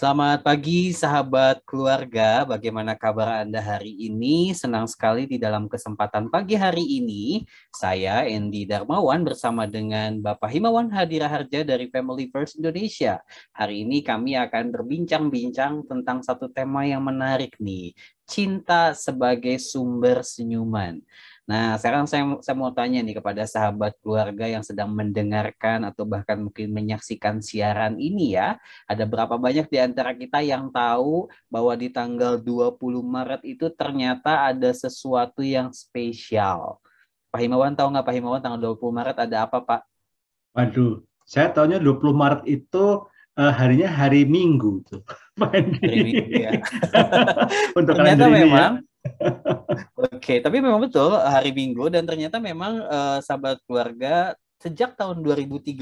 Selamat pagi sahabat keluarga, bagaimana kabar Anda hari ini? Senang sekali di dalam kesempatan pagi hari ini, saya Endi Darmawan bersama dengan Bapak Himawan Hadira Harja dari Family First Indonesia. Hari ini kami akan berbincang-bincang tentang satu tema yang menarik nih, cinta sebagai sumber senyuman. Nah, sekarang saya, saya mau tanya nih kepada sahabat keluarga yang sedang mendengarkan atau bahkan mungkin menyaksikan siaran ini ya. Ada berapa banyak di antara kita yang tahu bahwa di tanggal 20 Maret itu ternyata ada sesuatu yang spesial. Pak Himawan tahu nggak Pak Himawan tanggal 20 Maret ada apa Pak? Waduh, saya tahunya 20 Maret itu uh, harinya hari Minggu tuh. Hari Minggu ya. Untuk ternyata ya. memang ya Oke, tapi memang betul hari Minggu dan ternyata memang uh, sahabat keluarga sejak tahun 2013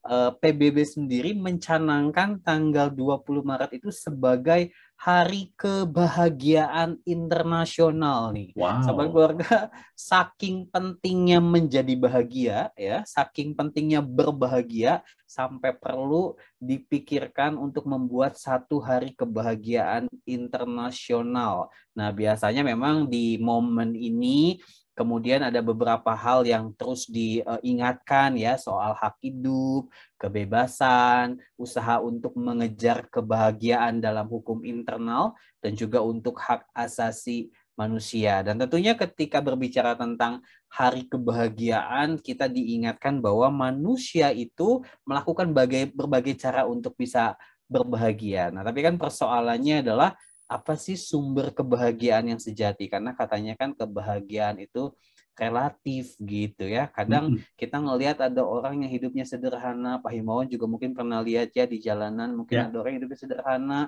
Eh, PBB sendiri mencanangkan tanggal 20 Maret itu sebagai hari kebahagiaan internasional nih. Wow. Sahabat keluarga, saking pentingnya menjadi bahagia ya, saking pentingnya berbahagia sampai perlu dipikirkan untuk membuat satu hari kebahagiaan internasional. Nah, biasanya memang di momen ini Kemudian ada beberapa hal yang terus diingatkan ya soal hak hidup, kebebasan, usaha untuk mengejar kebahagiaan dalam hukum internal dan juga untuk hak asasi manusia. Dan tentunya ketika berbicara tentang hari kebahagiaan, kita diingatkan bahwa manusia itu melakukan berbagai cara untuk bisa berbahagia. Nah, tapi kan persoalannya adalah apa sih sumber kebahagiaan yang sejati karena katanya kan kebahagiaan itu relatif gitu ya kadang mm-hmm. kita ngelihat ada orang yang hidupnya sederhana Pak Himawan juga mungkin pernah lihat ya di jalanan mungkin yeah. ada orang yang hidupnya sederhana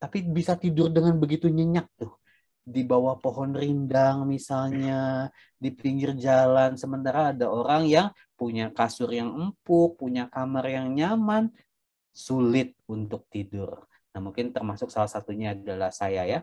tapi bisa tidur dengan begitu nyenyak tuh di bawah pohon rindang misalnya di pinggir jalan sementara ada orang yang punya kasur yang empuk punya kamar yang nyaman sulit untuk tidur Nah, mungkin termasuk salah satunya adalah saya ya.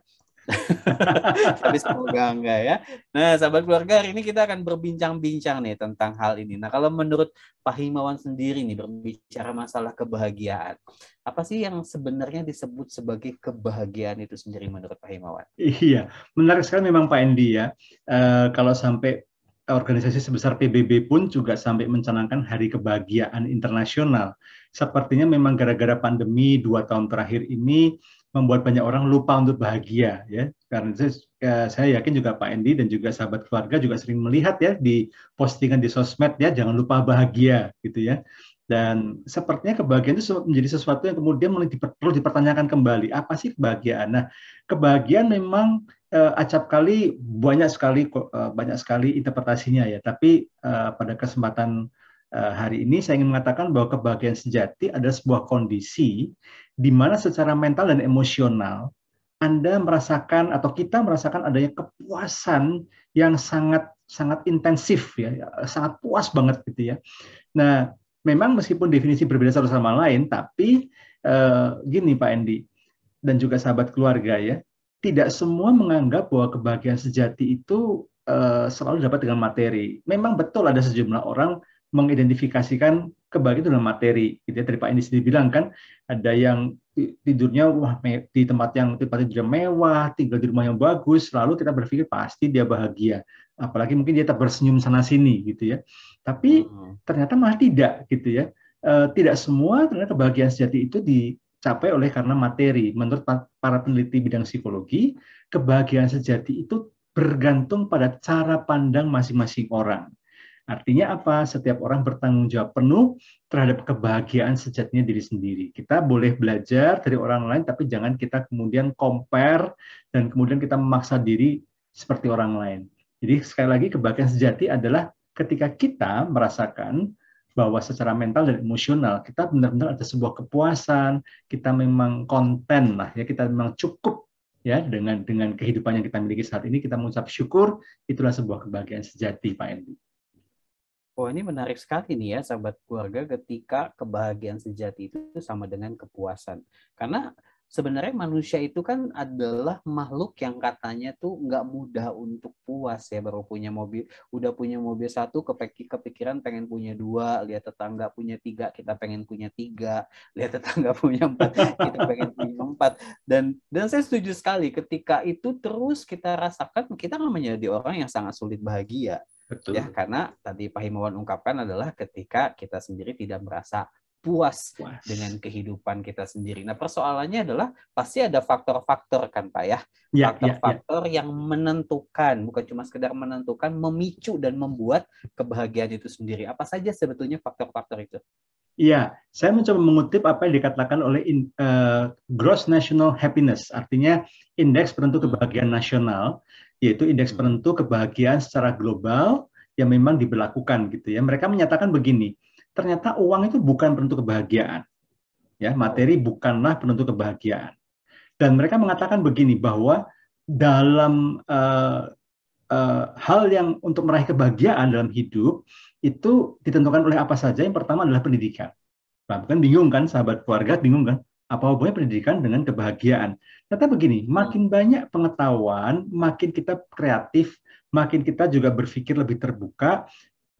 Tapi semoga enggak ya. Nah, sahabat keluarga, hari ini kita akan berbincang-bincang nih tentang hal ini. Nah, kalau menurut Pak Himawan sendiri nih berbicara masalah kebahagiaan, apa sih yang sebenarnya disebut sebagai kebahagiaan itu sendiri menurut Pak Himawan? Iya, menarik sekali memang Pak Endi ya. E, kalau sampai organisasi sebesar PBB pun juga sampai mencanangkan Hari Kebahagiaan Internasional sepertinya memang gara-gara pandemi dua tahun terakhir ini membuat banyak orang lupa untuk bahagia ya karena itu, eh, saya yakin juga Pak Endi dan juga sahabat keluarga juga sering melihat ya di postingan di sosmed ya jangan lupa bahagia gitu ya dan sepertinya kebahagiaan itu menjadi sesuatu yang kemudian perlu dipertanyakan kembali apa sih kebahagiaan nah kebahagiaan memang eh, acap kali banyak sekali eh, banyak sekali interpretasinya ya tapi eh, pada kesempatan Eh, hari ini saya ingin mengatakan bahwa kebahagiaan sejati adalah sebuah kondisi di mana secara mental dan emosional Anda merasakan atau kita merasakan adanya kepuasan yang sangat sangat intensif ya, sangat puas banget gitu ya. Nah, memang meskipun definisi berbeda satu sama lain, tapi eh, gini Pak Endi dan juga sahabat keluarga ya, tidak semua menganggap bahwa kebahagiaan sejati itu eh, selalu dapat dengan materi. Memang betul ada sejumlah orang mengidentifikasikan kebahagiaan dalam materi. Gitu ya. Tadi Pak Indi sendiri bilang kan, ada yang tidurnya wah di tempat yang tempatnya juga mewah, tinggal di rumah yang bagus, lalu kita berpikir pasti dia bahagia. Apalagi mungkin dia tak bersenyum sana sini gitu ya. Tapi mm-hmm. ternyata malah tidak gitu ya. E, tidak semua ternyata kebahagiaan sejati itu dicapai oleh karena materi. Menurut para peneliti bidang psikologi, kebahagiaan sejati itu bergantung pada cara pandang masing-masing orang. Artinya apa? Setiap orang bertanggung jawab penuh terhadap kebahagiaan sejatinya diri sendiri. Kita boleh belajar dari orang lain, tapi jangan kita kemudian compare dan kemudian kita memaksa diri seperti orang lain. Jadi sekali lagi kebahagiaan sejati adalah ketika kita merasakan bahwa secara mental dan emosional kita benar-benar ada sebuah kepuasan, kita memang konten lah ya, kita memang cukup ya dengan dengan kehidupan yang kita miliki saat ini kita mengucap syukur itulah sebuah kebahagiaan sejati Pak Endi. Oh ini menarik sekali nih ya sahabat keluarga ketika kebahagiaan sejati itu sama dengan kepuasan. Karena sebenarnya manusia itu kan adalah makhluk yang katanya tuh nggak mudah untuk puas ya baru punya mobil udah punya mobil satu kepikir kepikiran pengen punya dua lihat tetangga punya tiga kita pengen punya tiga lihat tetangga punya empat kita pengen punya empat dan dan saya setuju sekali ketika itu terus kita rasakan kita akan menjadi orang yang sangat sulit bahagia Betul. Ya, karena tadi Pak Himawan ungkapkan adalah ketika kita sendiri tidak merasa puas, puas dengan kehidupan kita sendiri. Nah, persoalannya adalah pasti ada faktor-faktor kan, Pak ya. Faktor-faktor ya, ya, ya. yang menentukan, bukan cuma sekedar menentukan, memicu dan membuat kebahagiaan itu sendiri. Apa saja sebetulnya faktor-faktor itu? Iya, saya mencoba mengutip apa yang dikatakan oleh in, uh, Gross National Happiness, artinya indeks penentu hmm. kebahagiaan nasional yaitu indeks hmm. penentu kebahagiaan secara global yang memang diberlakukan gitu ya. Mereka menyatakan begini, ternyata uang itu bukan penentu kebahagiaan. Ya, materi bukanlah penentu kebahagiaan. Dan mereka mengatakan begini bahwa dalam uh, uh, hal yang untuk meraih kebahagiaan dalam hidup itu ditentukan oleh apa saja. Yang pertama adalah pendidikan. bahkan bingung kan sahabat keluarga bingung kan? apa hubungannya pendidikan dengan kebahagiaan? Ternyata begini, hmm. makin banyak pengetahuan, makin kita kreatif, makin kita juga berpikir lebih terbuka,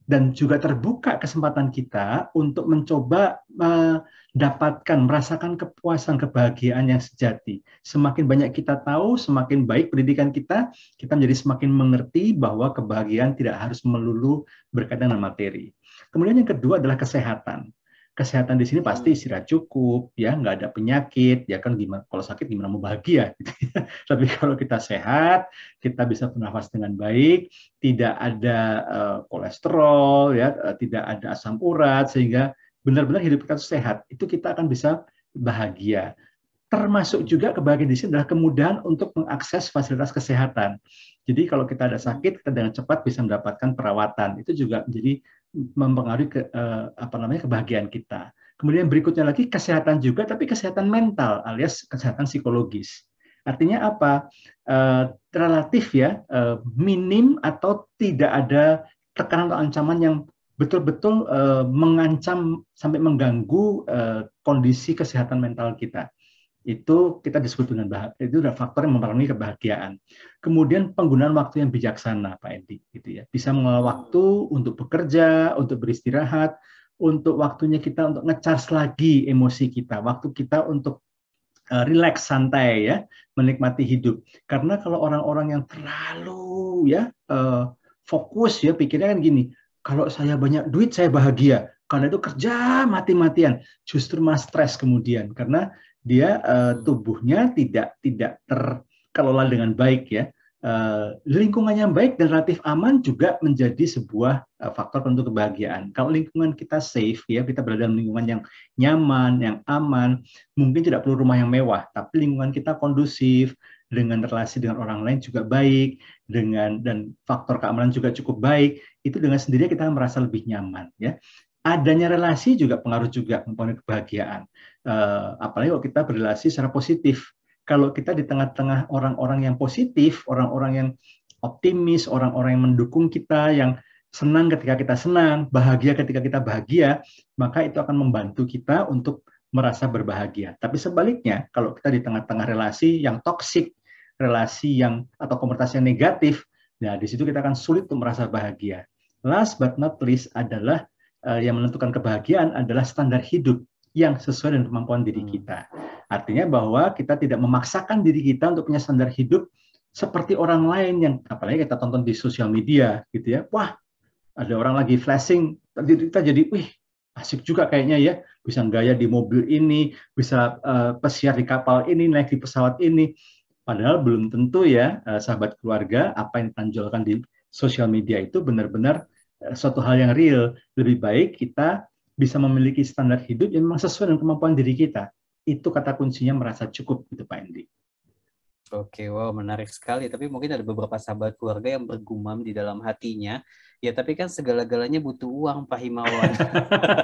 dan juga terbuka kesempatan kita untuk mencoba mendapatkan, eh, merasakan kepuasan, kebahagiaan yang sejati. Semakin banyak kita tahu, semakin baik pendidikan kita, kita menjadi semakin mengerti bahwa kebahagiaan tidak harus melulu berkaitan dengan materi. Kemudian yang kedua adalah kesehatan kesehatan di sini iya. pasti istirahat cukup ya nggak ada penyakit ya kan gimana kalau sakit gimana mau bahagia gitu ya. tapi kalau kita sehat kita bisa bernafas dengan baik tidak ada eh, kolesterol ya eh, tidak ada asam urat sehingga benar-benar hidup kita sehat itu kita akan bisa bahagia termasuk juga kebahagiaan di sini adalah kemudahan untuk mengakses fasilitas kesehatan. Jadi kalau kita ada hmm. sakit, kita dengan cepat bisa mendapatkan perawatan. Itu juga menjadi mempengaruhi ke, eh, apa namanya kebahagiaan kita. Kemudian berikutnya lagi kesehatan juga, tapi kesehatan mental alias kesehatan psikologis. Artinya apa? Eh, relatif ya, eh, minim atau tidak ada tekanan atau ancaman yang betul-betul eh, mengancam sampai mengganggu eh, kondisi kesehatan mental kita itu kita disebut dengan bahagia, itu adalah faktor yang mempengaruhi kebahagiaan. Kemudian penggunaan waktu yang bijaksana, Pak Edi, gitu ya. Bisa mengelola waktu untuk bekerja, untuk beristirahat, untuk waktunya kita untuk ngecharge lagi emosi kita, waktu kita untuk eh, relax santai ya, menikmati hidup. Karena kalau orang-orang yang terlalu ya eh, fokus ya pikirnya kan gini, kalau saya banyak duit saya bahagia, karena itu kerja mati-matian justru mas stres kemudian karena dia uh, tubuhnya tidak tidak terkelola dengan baik ya. Uh, lingkungan yang baik dan relatif aman juga menjadi sebuah uh, faktor penentu kebahagiaan. Kalau lingkungan kita safe ya, kita berada dalam lingkungan yang nyaman, yang aman, mungkin tidak perlu rumah yang mewah, tapi lingkungan kita kondusif dengan relasi dengan orang lain juga baik, dengan dan faktor keamanan juga cukup baik, itu dengan sendirinya kita merasa lebih nyaman ya. Adanya relasi juga pengaruh juga mempengaruhi kebahagiaan. Uh, apalagi kalau kita berrelasi secara positif. Kalau kita di tengah-tengah orang-orang yang positif, orang-orang yang optimis, orang-orang yang mendukung kita, yang senang ketika kita senang, bahagia ketika kita bahagia, maka itu akan membantu kita untuk merasa berbahagia. Tapi sebaliknya, kalau kita di tengah-tengah relasi yang toksik, relasi yang atau komunitas yang negatif, nah di situ kita akan sulit untuk merasa bahagia. Last but not least adalah uh, yang menentukan kebahagiaan adalah standar hidup yang sesuai dengan kemampuan diri hmm. kita. Artinya bahwa kita tidak memaksakan diri kita untuk punya standar hidup seperti orang lain yang apalagi kita tonton di sosial media gitu ya. Wah, ada orang lagi flashing, kita jadi wih, asik juga kayaknya ya, bisa gaya di mobil ini, bisa eh, pesiar di kapal ini, naik di pesawat ini. Padahal belum tentu ya, eh, sahabat keluarga, apa yang ditanjolkan di sosial media itu benar-benar eh, suatu hal yang real. Lebih baik kita bisa memiliki standar hidup yang memang sesuai dengan kemampuan diri kita. Itu kata kuncinya merasa cukup gitu Pak Endi. Oke, wow menarik sekali. Tapi mungkin ada beberapa sahabat keluarga yang bergumam di dalam hatinya. Ya tapi kan segala-galanya butuh uang Pak Himawan.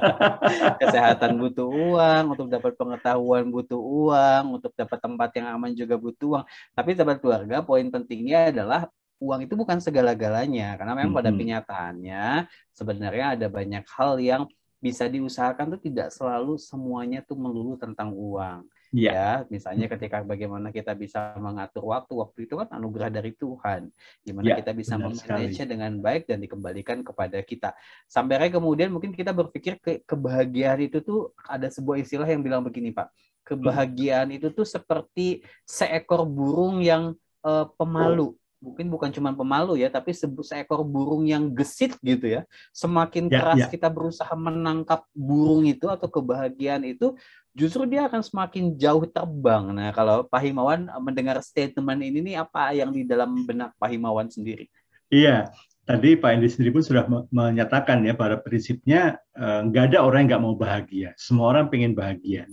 Kesehatan butuh uang, untuk dapat pengetahuan butuh uang, untuk dapat tempat yang aman juga butuh uang. Tapi sahabat keluarga poin pentingnya adalah uang itu bukan segala-galanya karena memang pada kenyataannya sebenarnya ada banyak hal yang bisa diusahakan tuh tidak selalu semuanya tuh melulu tentang uang. Yeah. Ya, misalnya ketika bagaimana kita bisa mengatur waktu, waktu itu kan anugerah dari Tuhan, gimana yeah, kita bisa memanage dengan baik dan dikembalikan kepada kita. Sampai kemudian mungkin kita berpikir ke kebahagiaan itu tuh ada sebuah istilah yang bilang begini Pak, hmm. kebahagiaan itu tuh seperti seekor burung yang uh, pemalu mungkin bukan cuma pemalu ya, tapi se seekor burung yang gesit gitu ya. Semakin ya, keras ya. kita berusaha menangkap burung itu atau kebahagiaan itu, justru dia akan semakin jauh terbang. Nah, kalau Pak Himawan eh, mendengar statement ini nih apa yang di dalam benak Pak Himawan sendiri? Iya, tadi Pak Indri sendiri pun sudah menyatakan ya pada prinsipnya eh, nggak eh, ada orang yang nggak mau bahagia. Semua orang pengen bahagia.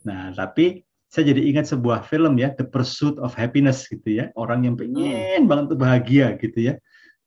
Nah, tapi saya jadi ingat sebuah film ya, The Pursuit of Happiness gitu ya. Orang yang hmm. pengen banget untuk bahagia gitu ya.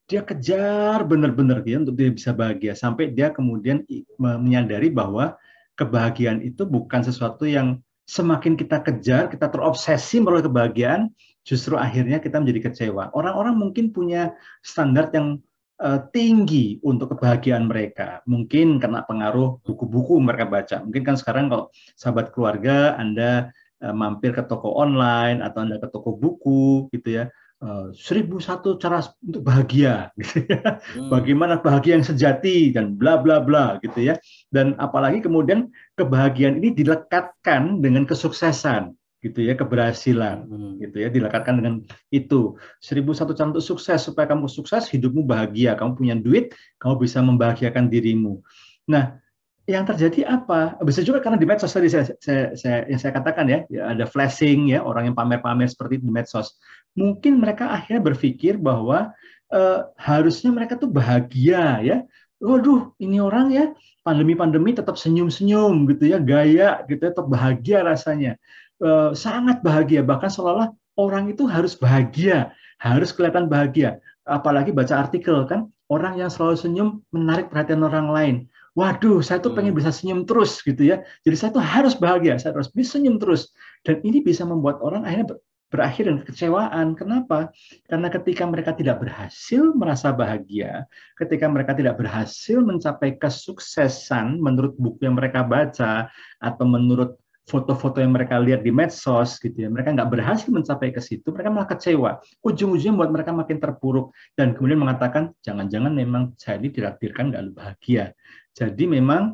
Dia kejar benar-benar dia gitu ya untuk dia bisa bahagia sampai dia kemudian menyadari bahwa kebahagiaan itu bukan sesuatu yang semakin kita kejar, kita terobsesi melalui kebahagiaan, justru akhirnya kita menjadi kecewa. Orang-orang mungkin punya standar yang e, tinggi untuk kebahagiaan mereka. Mungkin karena pengaruh buku-buku mereka baca. Mungkin kan sekarang kalau sahabat keluarga Anda Eh, mampir ke toko online atau Anda ke toko buku gitu ya. Eh, seribu satu cara untuk bahagia, gitu ya. hmm. bagaimana bahagia yang sejati dan bla bla bla gitu ya. Dan apalagi kemudian kebahagiaan ini dilekatkan dengan kesuksesan, gitu ya keberhasilan hmm. gitu ya dilekatkan dengan itu seribu satu cara untuk sukses supaya kamu sukses hidupmu bahagia kamu punya duit kamu bisa membahagiakan dirimu nah yang terjadi apa? Bisa juga karena di medsos tadi saya, saya, saya yang saya katakan ya, ya ada flashing ya orang yang pamer-pamer seperti di medsos. Mungkin mereka akhirnya berpikir bahwa eh, harusnya mereka tuh bahagia ya. Waduh, ini orang ya pandemi-pandemi tetap senyum-senyum gitu ya, gaya gitu, ya, tetap bahagia rasanya. Eh, sangat bahagia bahkan seolah-olah orang itu harus bahagia, harus kelihatan bahagia. Apalagi baca artikel kan, orang yang selalu senyum menarik perhatian orang lain waduh saya tuh pengen hmm. bisa senyum terus gitu ya. Jadi saya tuh harus bahagia, saya harus bisa senyum terus. Dan ini bisa membuat orang akhirnya berakhir dengan kecewaan. Kenapa? Karena ketika mereka tidak berhasil merasa bahagia, ketika mereka tidak berhasil mencapai kesuksesan menurut buku yang mereka baca atau menurut foto-foto yang mereka lihat di medsos gitu ya mereka nggak berhasil mencapai ke situ mereka malah kecewa ujung-ujungnya buat mereka makin terpuruk dan kemudian mengatakan jangan-jangan memang saya ini ditakdirkan nggak bahagia jadi memang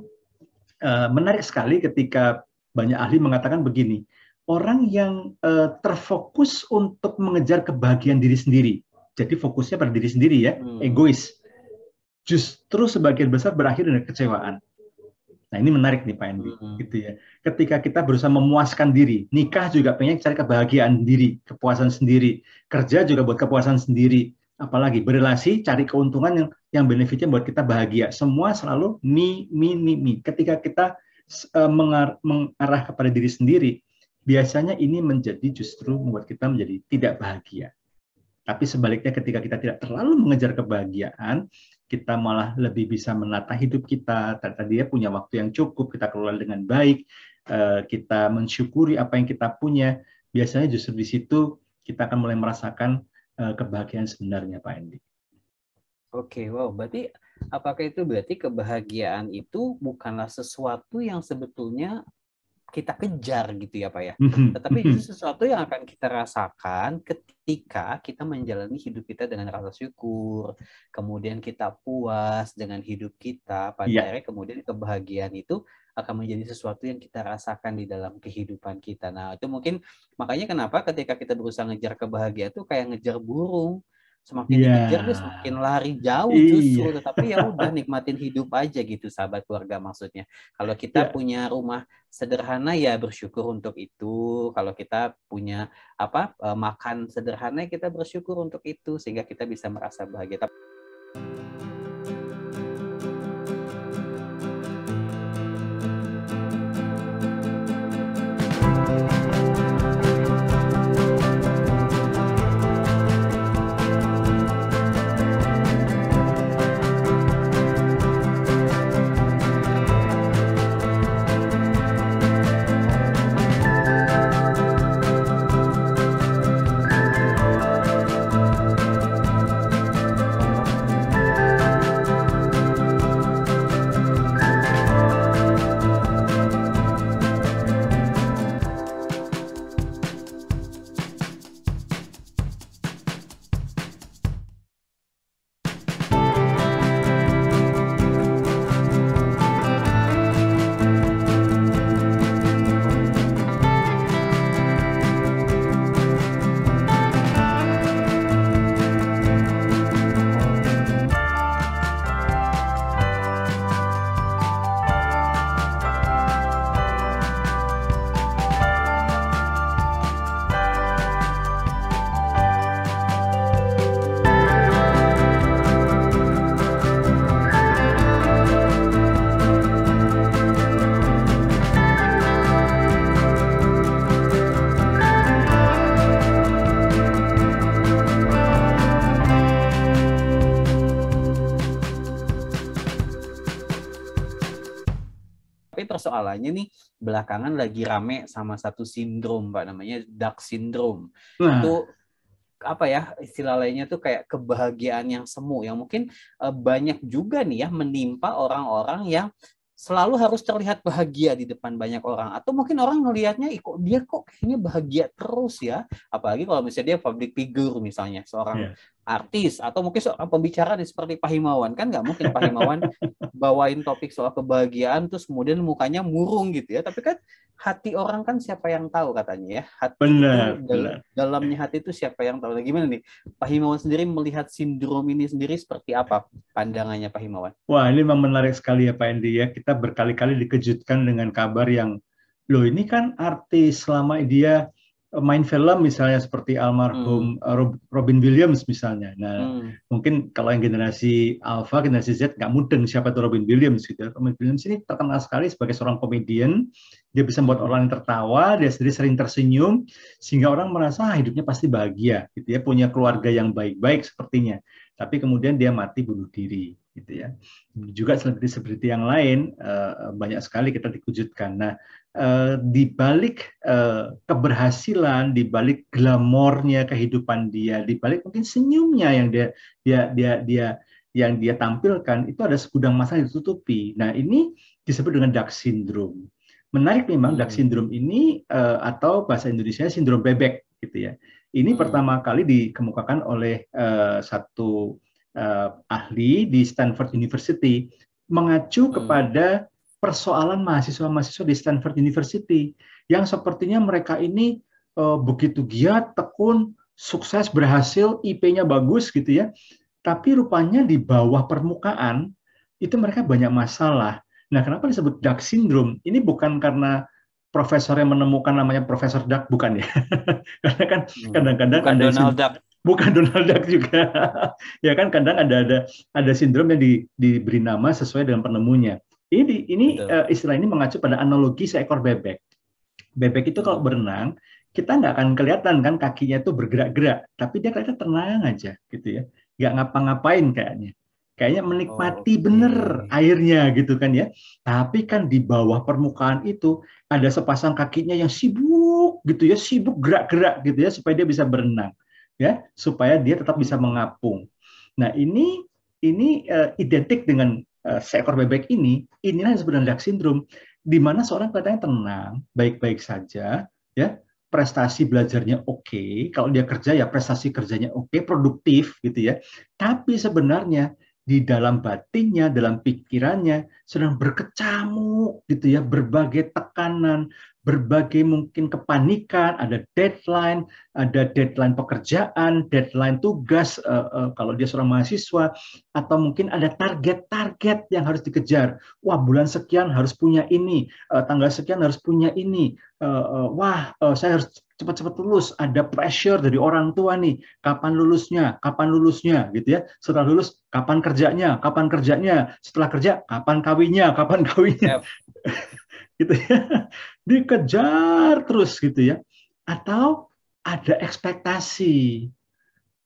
uh, menarik sekali ketika banyak ahli mengatakan begini, orang yang uh, terfokus untuk mengejar kebahagiaan diri sendiri, jadi fokusnya pada diri sendiri ya, hmm. egois, justru sebagian besar berakhir dengan kecewaan. Nah ini menarik nih Pak Endi, hmm. gitu ya. Ketika kita berusaha memuaskan diri, nikah juga pengen cari kebahagiaan diri, kepuasan sendiri, kerja juga buat kepuasan sendiri, apalagi berrelasi, cari keuntungan yang yang benefitnya buat kita bahagia. Semua selalu mi mi mi mi. Ketika kita e, mengar, mengarah kepada diri sendiri, biasanya ini menjadi justru membuat kita menjadi tidak bahagia. Tapi sebaliknya ketika kita tidak terlalu mengejar kebahagiaan, kita malah lebih bisa menata hidup kita. Tadi dia punya waktu yang cukup, kita kelola dengan baik, e, kita mensyukuri apa yang kita punya. Biasanya justru di situ kita akan mulai merasakan Eh, kebahagiaan sebenarnya Pak Endi. Oke, okay, wow. Berarti apakah itu berarti kebahagiaan itu bukanlah sesuatu yang sebetulnya kita kejar gitu ya Pak ya. Mm-hmm. Tetapi itu mm-hmm. sesuatu yang akan kita rasakan ketika kita menjalani hidup kita dengan rasa syukur. Kemudian kita puas dengan hidup kita. Pada yeah. akhirnya kemudian kebahagiaan itu akan menjadi sesuatu yang kita rasakan di dalam kehidupan kita. Nah, itu mungkin makanya kenapa ketika kita berusaha ngejar kebahagiaan tuh kayak ngejar burung. Semakin yeah. ngejar dia semakin lari jauh iya. justru. Tetapi ya udah nikmatin hidup aja gitu sahabat keluarga maksudnya. Kalau kita yeah. punya rumah sederhana ya bersyukur untuk itu. Kalau kita punya apa e, makan sederhana ya kita bersyukur untuk itu sehingga kita bisa merasa bahagia. Tapi persoalannya nih belakangan lagi rame sama satu sindrom Pak namanya Dark syndrome. Nah. Itu apa ya istilah lainnya tuh kayak kebahagiaan yang semu yang mungkin uh, banyak juga nih ya menimpa orang-orang yang selalu harus terlihat bahagia di depan banyak orang atau mungkin orang ngelihatnya kok dia kok kayaknya bahagia terus ya apalagi kalau misalnya dia public figure misalnya seorang yeah artis atau mungkin seorang pembicara nih seperti Pak Himawan kan nggak mungkin Pak Himawan bawain topik soal kebahagiaan terus kemudian mukanya murung gitu ya tapi kan hati orang kan siapa yang tahu katanya ya hati benar, itu, benar. dalamnya hati itu siapa yang tahu nah, gimana nih Pak Himawan sendiri melihat sindrom ini sendiri seperti apa pandangannya Pak Himawan wah ini memang menarik sekali ya Pak Endi ya kita berkali-kali dikejutkan dengan kabar yang loh ini kan artis selama dia main film misalnya seperti almarhum hmm. Eh, Robin Williams misalnya. Nah, hmm. mungkin kalau yang generasi Alpha, generasi Z nggak mudeng siapa itu Robin Williams gitu. Robin Williams ini terkenal sekali sebagai seorang komedian. Dia bisa membuat orang yang tertawa, dia sendiri sering tersenyum sehingga orang merasa ah, hidupnya pasti bahagia gitu ya, punya keluarga yang baik-baik sepertinya. Tapi kemudian dia mati bunuh diri gitu ya. Juga seperti selebriti yang lain eh, banyak sekali kita dikujudkan. Nah, Eh, di balik eh, keberhasilan, di balik glamornya kehidupan dia, di balik mungkin senyumnya yang dia dia dia dia yang dia tampilkan itu ada segudang masalah yang ditutupi. Nah, ini disebut dengan Duck syndrome. Menarik memang hmm. Duck syndrome ini eh, atau bahasa Indonesia sindrom bebek gitu ya. Ini hmm. pertama kali dikemukakan oleh satu ahli di Stanford University mengacu hmm. kepada persoalan mahasiswa-mahasiswa di Stanford University yang sepertinya mereka ini e, begitu giat, tekun, sukses, berhasil, IP-nya bagus gitu ya. Tapi rupanya di bawah permukaan itu mereka banyak masalah. Nah, kenapa disebut Duck syndrome? Ini bukan karena profesor yang menemukan namanya Profesor Duck, bukan ya? karena kan hmm. kadang-kadang bukan ada Donald Duck bukan Donald Duck juga. ya kan kadang ada ada ada sindrom yang di, diberi nama sesuai dengan penemunya. Ini, ini uh, eh, istilah ini mengacu pada analogi seekor bebek. Bebek itu kalau berenang, kita nggak akan kelihatan kan kakinya itu bergerak-gerak, tapi dia kelihatan tenang aja gitu ya, nggak ngapa-ngapain kayaknya kayaknya menikmati oh, bener airnya gitu kan ya. Tapi kan di bawah permukaan itu ada sepasang kakinya yang sibuk gitu ya, sibuk gerak-gerak gitu ya supaya dia bisa berenang ya, supaya dia tetap bisa mengapung. Nah, ini ini uh, identik dengan Eh, seekor bebek ini, inilah yang sebenarnya Dark syndrome, di mana seorang kelihatannya tenang, baik-baik saja, ya prestasi belajarnya oke, okay. kalau dia kerja ya prestasi kerjanya oke, okay, produktif gitu ya. Tapi sebenarnya di dalam batinnya, dalam pikirannya sedang berkecamuk gitu ya, berbagai tekanan, berbagai mungkin kepanikan, ada deadline, ada deadline pekerjaan, deadline tugas uh, uh, kalau dia seorang mahasiswa, atau mungkin ada target-target yang harus dikejar. Wah bulan sekian harus punya ini, uh, tanggal sekian harus punya ini. Uh, uh, wah uh, saya harus cepat-cepat lulus. Ada pressure dari orang tua nih, kapan lulusnya, kapan lulusnya, gitu ya. Setelah lulus, kapan kerjanya, kapan kerjanya. Setelah kerja, kapan kawinnya, kapan kawinnya. Yep. gitu ya. Dikejar terus gitu ya. Atau ada ekspektasi.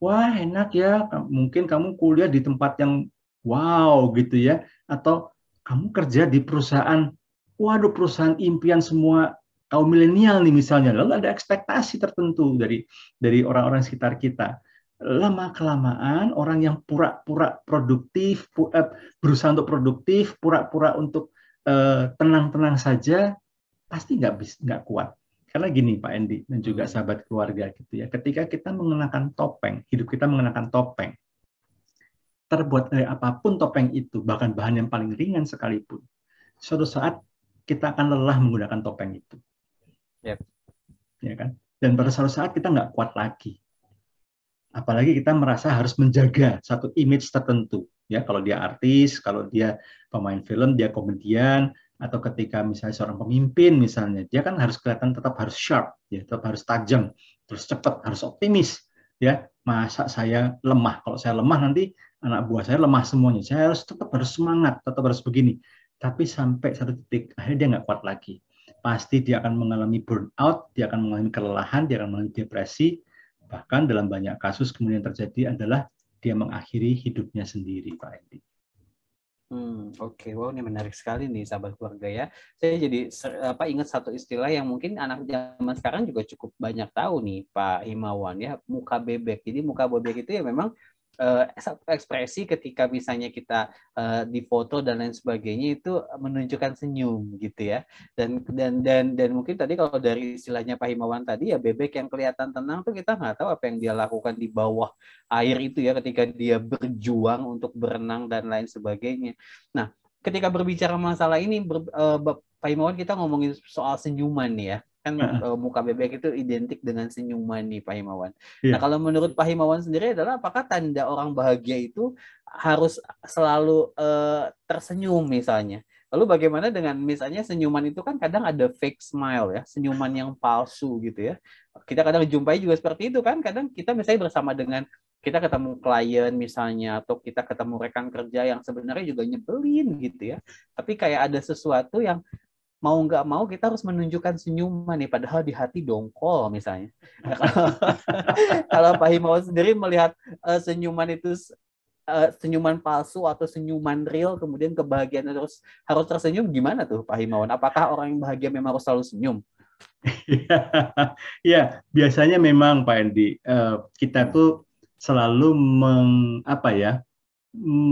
Wah, enak ya. Mungkin kamu kuliah di tempat yang wow gitu ya atau kamu kerja di perusahaan waduh perusahaan impian semua kaum milenial nih misalnya lalu ada ekspektasi tertentu dari dari orang-orang sekitar kita lama kelamaan orang yang pura-pura produktif eh, berusaha untuk produktif pura-pura untuk Eh, tenang-tenang saja pasti nggak bisa nggak kuat karena gini Pak Endi dan juga sahabat keluarga gitu ya ketika kita mengenakan topeng hidup kita mengenakan topeng terbuat dari apapun topeng itu bahkan bahan yang paling ringan sekalipun suatu saat kita akan lelah menggunakan topeng itu yep. ya kan dan pada suatu saat kita nggak kuat lagi apalagi kita merasa harus menjaga satu image tertentu ya kalau dia artis kalau dia pemain film dia komedian atau ketika misalnya seorang pemimpin misalnya dia kan harus kelihatan tetap harus sharp ya tetap harus tajam terus cepat harus optimis ya masa saya lemah kalau saya lemah nanti anak buah saya lemah semuanya saya harus tetap harus semangat tetap harus begini tapi sampai satu titik akhirnya dia nggak kuat lagi pasti dia akan mengalami burnout dia akan mengalami kelelahan dia akan mengalami depresi bahkan dalam banyak kasus kemudian terjadi adalah dia mengakhiri hidupnya sendiri, Pak Edi. Hmm, Oke, okay. wow, ini menarik sekali nih sahabat keluarga ya. Saya jadi apa ingat satu istilah yang mungkin anak zaman sekarang juga cukup banyak tahu nih Pak Himawan ya, muka bebek. Jadi muka bebek itu ya memang uh, ekspresi ketika misalnya kita uh, di dan lain sebagainya itu menunjukkan senyum gitu ya dan dan dan dan mungkin tadi kalau dari istilahnya Pak Himawan tadi ya bebek yang kelihatan tenang tuh kita nggak tahu apa yang dia lakukan di bawah air itu ya ketika dia berjuang untuk berenang dan lain sebagainya nah ketika berbicara masalah ini eh, Pak Himawan kita ngomongin soal senyuman ya kan uh muka bebek itu identik dengan senyuman nih Pak Himawan. Yeah. Nah kalau menurut Pak Himawan sendiri adalah apakah tanda orang bahagia itu harus selalu uh, tersenyum misalnya? Lalu bagaimana dengan misalnya senyuman itu kan kadang ada fake smile ya, senyuman yang palsu gitu ya. Kita kadang jumpai juga seperti itu kan, kadang kita misalnya bersama dengan kita ketemu klien misalnya atau kita ketemu rekan kerja yang sebenarnya juga nyebelin gitu ya. Tapi kayak ada sesuatu yang mau nggak mau kita harus menunjukkan senyuman nih padahal di hati dongkol misalnya nah, kalau Pak Himawan sendiri melihat uh, senyuman itu uh, senyuman palsu atau senyuman real kemudian kebahagiaan terus harus tersenyum gimana tuh Pak Himawan apakah orang yang bahagia memang harus selalu senyum ya biasanya memang Pak Endi uh, kita tuh selalu meng apa ya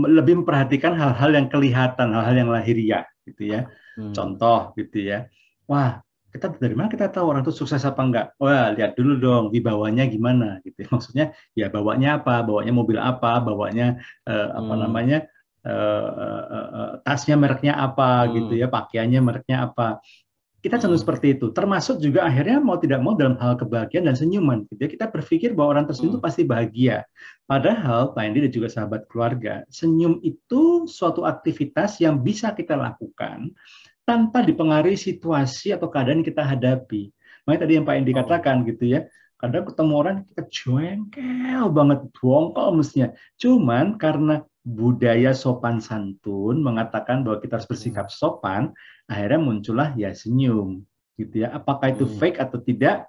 lebih memperhatikan hal-hal yang kelihatan hal-hal yang lahiriah gitu ya. Hmm. Contoh gitu ya. Wah, kita dari mana kita tahu orang itu sukses apa enggak? Wah, lihat dulu dong dibawanya gimana gitu. Ya. Maksudnya ya bawanya apa? Bawanya mobil apa? Bawanya eh, apa hmm. namanya? Eh, eh, eh, eh, eh tasnya mereknya apa gitu hmm. gitu ya, pakaiannya mereknya apa kita cenderung seperti itu. Termasuk juga akhirnya mau tidak mau dalam hal kebahagiaan dan senyuman. Jadi Kita berpikir bahwa orang tersenyum itu hmm. pasti bahagia. Padahal Pak Hendy dan juga sahabat keluarga, senyum itu suatu aktivitas yang bisa kita lakukan tanpa dipengaruhi situasi atau keadaan yang kita hadapi. Makanya tadi yang Pak Hendy oh. katakan gitu ya, kadang ketemu orang kita jengkel banget, bongkol mestinya. Cuman karena budaya sopan santun mengatakan bahwa kita harus bersikap hmm. sopan, akhirnya muncullah ya senyum gitu ya apakah itu hmm. fake atau tidak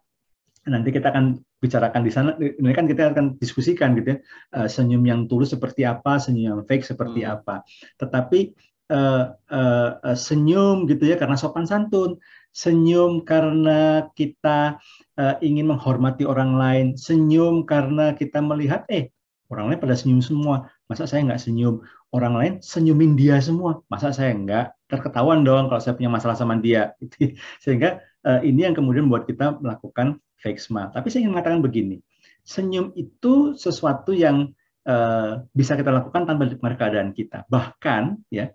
nanti kita akan bicarakan di sana ini kan kita akan diskusikan gitu ya uh, senyum yang tulus seperti apa senyum yang fake seperti hmm. apa tetapi uh, uh, uh, senyum gitu ya karena sopan santun senyum karena kita uh, ingin menghormati orang lain senyum karena kita melihat eh orang lain pada senyum semua masa saya nggak senyum orang lain senyumin dia semua masa saya nggak terketahuan dong kalau saya punya masalah sama dia. Gitu. Sehingga uh, ini yang kemudian buat kita melakukan fake smile. Tapi saya ingin mengatakan begini, senyum itu sesuatu yang uh, bisa kita lakukan tanpa dengar keadaan kita. Bahkan ya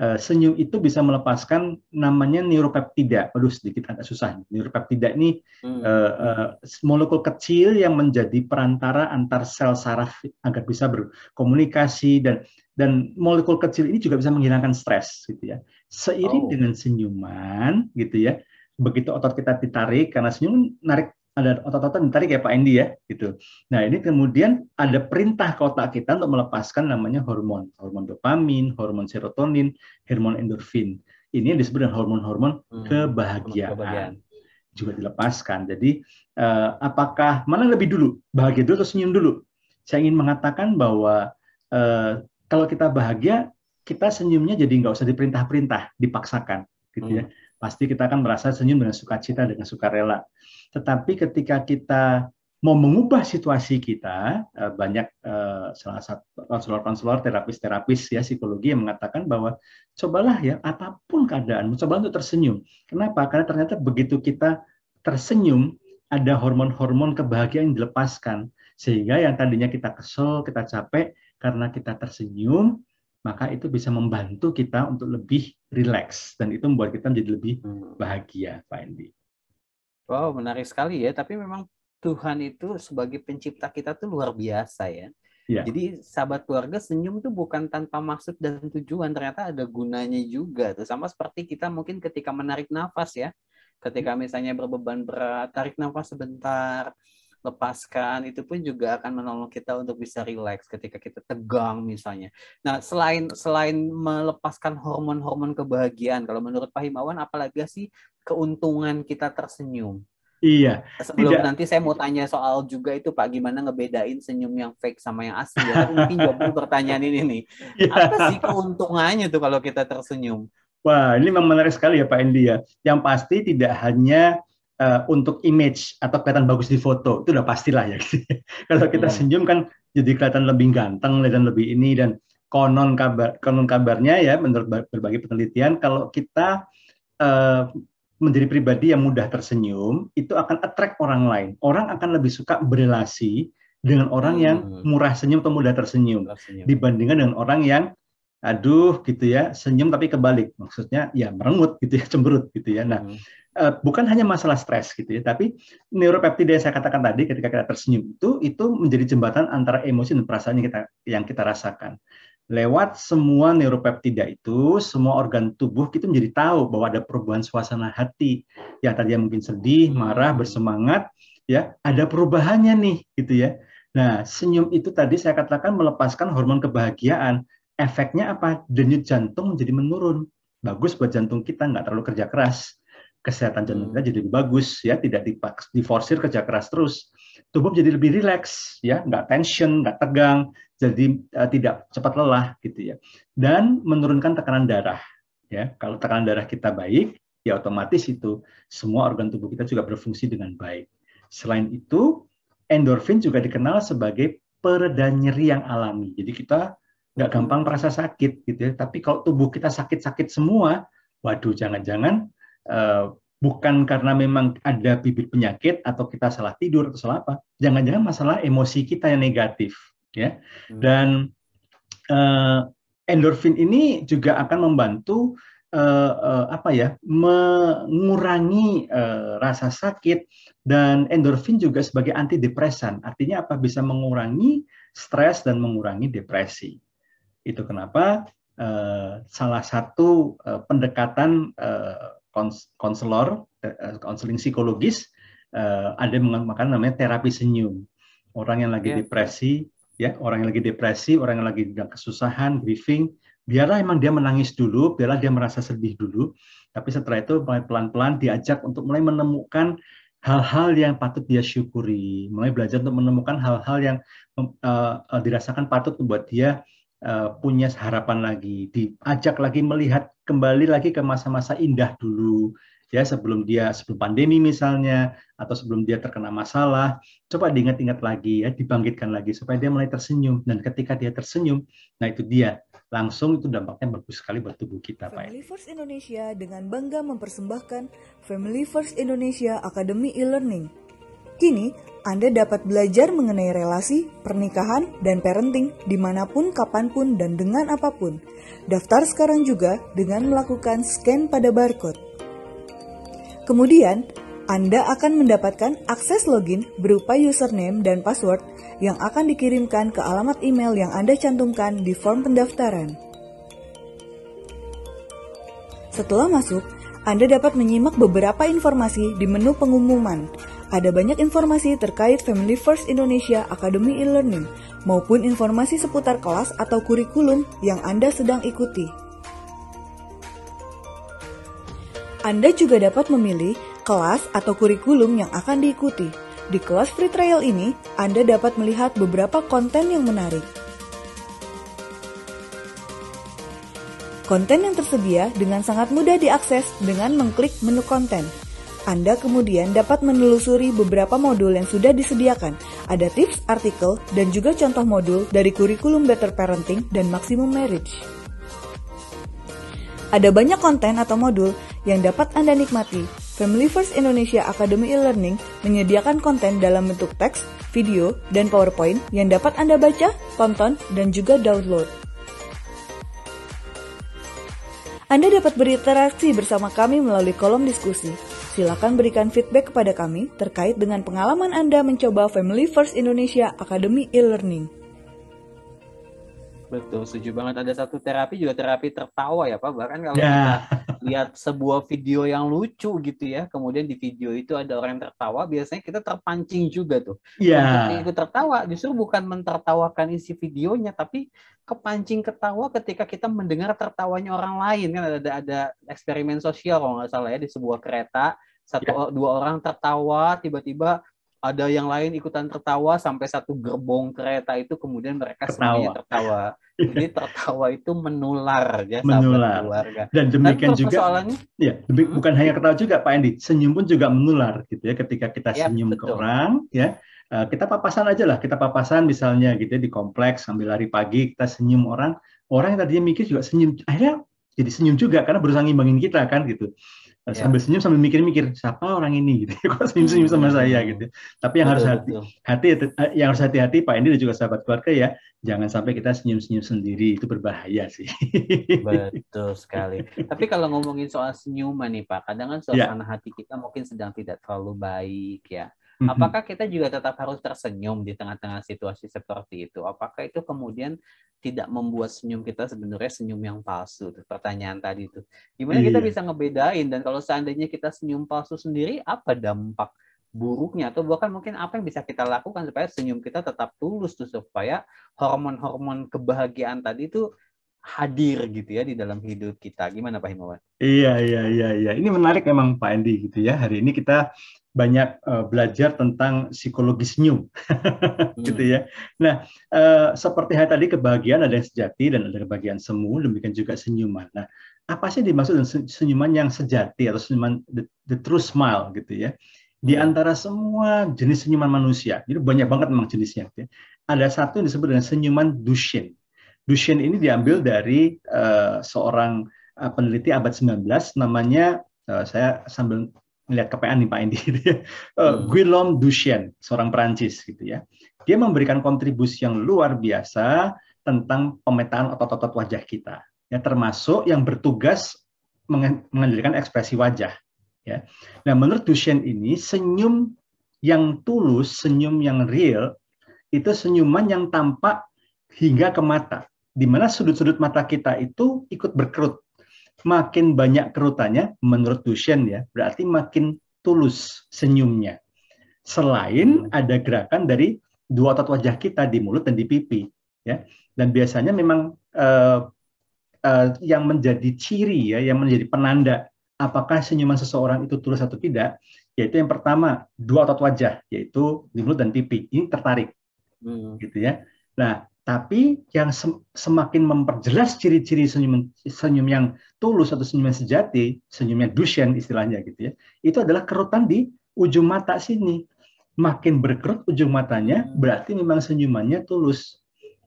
eh, senyum itu bisa melepaskan namanya neuropeptida. Aduh sedikit agak susah. Neuropeptida ini hmm. uh, uh, molekul kecil yang menjadi perantara antar sel saraf agar bisa berkomunikasi dan dan molekul kecil ini juga bisa menghilangkan stres gitu ya. Seiring oh. dengan senyuman gitu ya. Begitu otot kita ditarik karena senyum kan narik ada otot-otot ditarik ya Pak Endi ya gitu. Nah, ini kemudian ada perintah ke otak kita untuk melepaskan namanya hormon, hormon dopamin, hormon serotonin, hormon endorfin. Ini yang disebut dengan hormon-hormon hmm, kebahagiaan. kebahagiaan juga dilepaskan. Jadi uh, apakah mana lebih dulu bahagia dulu atau senyum dulu? Saya ingin mengatakan bahwa uh, kalau kita bahagia kita senyumnya jadi nggak usah diperintah-perintah dipaksakan gitu ya. hmm. pasti kita akan merasa senyum dengan sukacita dengan sukarela tetapi ketika kita mau mengubah situasi kita eh, banyak eh, salah satu konselor-konselor terapis-terapis ya psikologi yang mengatakan bahwa cobalah ya apapun keadaanmu coba untuk tersenyum kenapa karena ternyata begitu kita tersenyum ada hormon-hormon kebahagiaan yang dilepaskan sehingga yang tadinya kita kesel kita capek karena kita tersenyum, maka itu bisa membantu kita untuk lebih rileks dan itu membuat kita menjadi lebih hmm. bahagia, Pak Endi. Wow, menarik sekali ya. Tapi memang Tuhan itu sebagai pencipta kita tuh luar biasa ya. ya. Jadi sahabat keluarga senyum tuh bukan tanpa maksud dan tujuan. Ternyata ada gunanya juga. Tuh sama seperti kita mungkin ketika menarik nafas ya. Ketika hmm. misalnya berbeban berat, tarik nafas sebentar lepaskan itu pun juga akan menolong kita untuk bisa rileks ketika kita tegang misalnya. Nah, selain selain melepaskan hormon-hormon kebahagiaan, kalau menurut Pak Himawan apalagi sih keuntungan kita tersenyum? Iya. Sebelum tidak. nanti saya mau tanya soal juga itu Pak, gimana ngebedain senyum yang fake sama yang asli? Ya? Mungkin jawab pertanyaan ini nih. Yeah. Apa sih keuntungannya tuh kalau kita tersenyum? Wah, ini memang menarik sekali ya Pak Endi ya. Yang pasti tidak hanya uh, untuk image atau kelihatan bagus di foto itu udah pastilah ya. Kalau kita hmm. senyum kan jadi kelihatan lebih ganteng dan lebih ini dan konon kabar konon kabarnya ya menurut berbagai penelitian kalau kita uh, menjadi pribadi yang mudah tersenyum itu akan attract orang lain. Orang akan lebih suka berelasi dengan orang yang hmm. murah senyum atau mudah tersenyum, dibandingkan dengan orang yang aduh gitu ya senyum tapi kebalik maksudnya ya merengut gitu ya cemberut gitu ya nah hmm. Eh, bukan hanya masalah stres gitu ya, tapi neuropeptida yang saya katakan tadi ketika kita tersenyum itu itu menjadi jembatan antara emosi dan perasaan yang kita yang kita rasakan. Lewat semua neuropeptida itu, semua organ tubuh kita menjadi tahu bahwa ada perubahan suasana hati yang tadi yang mungkin sedih, hmm. marah, bersemangat, ya ada perubahannya nih gitu ya. Nah, senyum itu tadi saya katakan melepaskan hormon kebahagiaan. Efeknya apa? Denyut jantung menjadi menurun. Bagus buat jantung kita, nggak terlalu kerja keras kesehatan jantung hmm. kita jadi lebih bagus ya tidak diforsir kerja keras terus tubuh jadi lebih rileks ya nggak tension nggak tegang jadi uh, tidak cepat lelah gitu ya dan menurunkan tekanan darah ya kalau tekanan darah kita baik ya otomatis itu semua organ tubuh kita juga berfungsi dengan baik selain itu endorfin juga dikenal sebagai pereda nyeri yang alami jadi kita nggak hmm. gampang merasa sakit gitu ya tapi kalau tubuh kita sakit-sakit semua waduh jangan-jangan Eh, bukan karena memang ada bibit penyakit atau kita salah tidur atau salah apa. Jangan-jangan masalah emosi kita yang negatif, ya. Hmm. Dan uh, endorfin ini juga akan membantu uh, uh, apa ya mengurangi uh, rasa sakit dan endorfin juga sebagai antidepresan artinya apa bisa mengurangi stres dan mengurangi depresi itu kenapa uh, salah satu uh, pendekatan uh, konselor, eh, eh, konseling psikologis, uh, ada yang mengatakan namanya terapi senyum. Orang yang lagi yeah. depresi, ya orang yang lagi depresi, orang yang lagi kesusahan, grieving, biarlah emang dia menangis dulu, biarlah dia merasa sedih dulu, tapi setelah itu pelan-pelan diajak untuk mulai menemukan hal-hal yang patut dia syukuri, mulai belajar untuk menemukan hal-hal yang uh, dirasakan patut buat dia Eh, punya harapan lagi, diajak lagi melihat kembali lagi ke masa-masa indah dulu ya sebelum dia sebelum pandemi misalnya atau sebelum dia terkena masalah coba diingat-ingat lagi ya dibangkitkan lagi supaya dia mulai tersenyum dan ketika dia tersenyum nah itu dia langsung itu dampaknya bagus sekali buat tubuh kita Pak ya. Family First Indonesia dengan bangga mempersembahkan Family First Indonesia Academy e-learning Kini, Anda dapat belajar mengenai relasi, pernikahan, dan parenting dimanapun, kapanpun, dan dengan apapun. Daftar sekarang juga dengan melakukan scan pada barcode. Kemudian, Anda akan mendapatkan akses login berupa username dan password yang akan dikirimkan ke alamat email yang Anda cantumkan di form pendaftaran. Setelah masuk, Anda dapat menyimak beberapa informasi di menu pengumuman, ada banyak informasi terkait Family First Indonesia Academy e-learning maupun informasi seputar kelas atau kurikulum yang Anda sedang ikuti. Anda juga dapat memilih kelas atau kurikulum yang akan diikuti. Di kelas free trial ini, Anda dapat melihat beberapa konten yang menarik. Konten yang tersedia dengan sangat mudah diakses dengan mengklik menu konten. Anda kemudian dapat menelusuri beberapa modul yang sudah disediakan. Ada tips, artikel, dan juga contoh modul dari kurikulum Better Parenting dan Maximum Marriage. Ada banyak konten atau modul yang dapat Anda nikmati. Family First Indonesia Academy e-Learning menyediakan konten dalam bentuk teks, video, dan PowerPoint yang dapat Anda baca, tonton, dan juga download. Anda dapat berinteraksi bersama kami melalui kolom diskusi. Silakan berikan feedback kepada kami terkait dengan pengalaman Anda mencoba Family First Indonesia Academy e-Learning betul setuju banget ada satu terapi juga terapi tertawa ya pak bahkan kalau yeah. kita lihat sebuah video yang lucu gitu ya kemudian di video itu ada orang yang tertawa biasanya kita terpancing juga tuh yeah. ikut tertawa justru bukan mentertawakan isi videonya tapi kepancing ketawa ketika kita mendengar tertawanya orang lain kan ada ada eksperimen sosial kalau nggak salah ya di sebuah kereta satu yeah. dua orang tertawa tiba-tiba ada yang lain ikutan tertawa sampai satu gerbong kereta itu kemudian mereka tertawa. semuanya tertawa. Jadi tertawa itu menular ya menular. keluarga. Dan nah, demikian juga ya hmm? bukan hanya ketawa juga Pak Endi, senyum pun juga menular gitu ya ketika kita iya, senyum betul. ke orang ya. Eh, kita papasan aja lah, kita papasan misalnya gitu ya, di kompleks sambil lari pagi kita senyum orang, orang yang tadinya mikir juga senyum, akhirnya jadi senyum juga karena berusaha ngimbangin kita kan gitu. Nah, yeah. sambil senyum sambil mikir-mikir siapa orang ini gitu kok senyum-senyum iya, iya, sama iya, saya gitu tapi yang betul, harus hati, hati eh, yang harus hati-hati Pak Endi dan juga sahabat keluarga ya jangan sampai kita senyum-senyum sendiri itu berbahaya sih betul sekali tapi kalau ngomongin soal senyuman nih Pak kadang kan soal yeah. hati kita mungkin sedang tidak terlalu baik ya Mhm. Apakah kita juga tetap harus tersenyum di tengah-tengah situasi seperti itu? Apakah itu kemudian tidak membuat senyum kita sebenarnya senyum yang palsu? Itu pertanyaan tadi itu. Gimana iya. kita bisa ngebedain dan kalau seandainya kita senyum palsu sendiri apa dampak buruknya atau bahkan mungkin apa yang bisa kita lakukan supaya senyum kita tetap tulus tuh supaya hormon-hormon kebahagiaan tadi itu hadir gitu ya di dalam hidup kita. Gimana Pak Himawan? Iya, iya, iya, iya. Ini menarik memang Pak Andi gitu ya. Hari ini kita banyak uh, belajar tentang psikologis new, hmm. gitu ya. Nah, uh, seperti hal tadi kebahagiaan ada yang sejati dan ada kebahagiaan semu, demikian juga senyuman. Nah, apa sih dimaksud dengan senyuman yang sejati atau senyuman the, the true smile, gitu ya? Di hmm. antara semua jenis senyuman manusia, jadi banyak banget memang jenisnya. Gitu ya. Ada satu yang disebut dengan senyuman Duchenne. Duchenne ini diambil dari uh, seorang uh, peneliti abad 19, namanya saya sambil melihat kepean nih Pak Indi, gitu ya. Eh, hmm. Guillaume Duchenne, seorang Perancis gitu ya. Dia memberikan kontribusi yang luar biasa tentang pemetaan otot-otot wajah kita. Ya termasuk yang bertugas mengendalikan ekspresi wajah ya. Nah, menurut Duchenne ini senyum yang tulus, senyum yang real itu senyuman yang tampak hingga ke mata, di mana sudut-sudut mata kita itu ikut berkerut makin banyak kerutannya, menurut Duchenne ya, berarti makin tulus senyumnya. Selain hmm. ada gerakan dari dua otot wajah kita di mulut dan di pipi, ya. Dan biasanya memang uh, uh, yang menjadi ciri ya, yang menjadi penanda apakah senyuman seseorang itu tulus atau tidak, yaitu yang pertama dua otot wajah, yaitu di mulut dan pipi. Ini tertarik, hmm. gitu ya. Nah, tapi yang semakin memperjelas ciri-ciri senyum, senyum yang tulus atau senyum yang sejati, senyumnya Duchenne istilahnya gitu ya, itu adalah kerutan di ujung mata sini. Makin berkerut ujung matanya, berarti memang senyumannya tulus.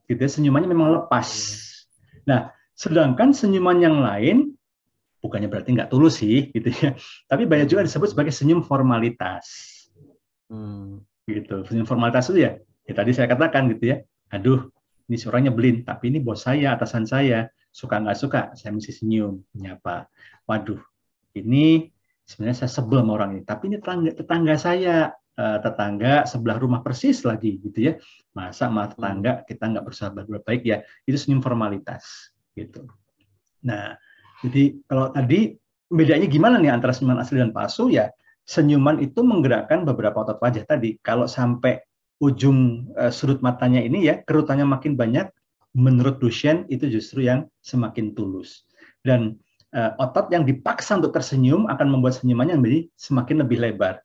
Gitu ya, senyumannya memang lepas. Hmm. Nah, sedangkan senyuman yang lain, bukannya berarti nggak tulus sih, gitu ya. Tapi banyak juga disebut sebagai senyum formalitas. Hmm. Gitu, senyum formalitas itu ya, ya tadi saya katakan gitu ya, aduh ini seorang nyebelin, tapi ini bos saya, atasan saya, suka nggak suka, saya mesti senyum, menyapa. Waduh, ini sebenarnya saya sebel sama orang ini, tapi ini tetangga, tetangga saya, eh, tetangga sebelah rumah persis lagi, gitu ya. Masa sama tetangga hmm. kita nggak bersahabat berbaik ya, itu senyum formalitas, gitu. Nah, jadi kalau tadi bedanya gimana nih antara senyuman asli dan palsu ya, senyuman itu menggerakkan beberapa otot wajah tadi. Kalau sampai ujung uh, sudut matanya ini ya kerutannya makin banyak menurut Duchenne itu justru yang semakin tulus dan uh, otot yang dipaksa untuk tersenyum akan membuat senyumannya menjadi semakin lebih lebar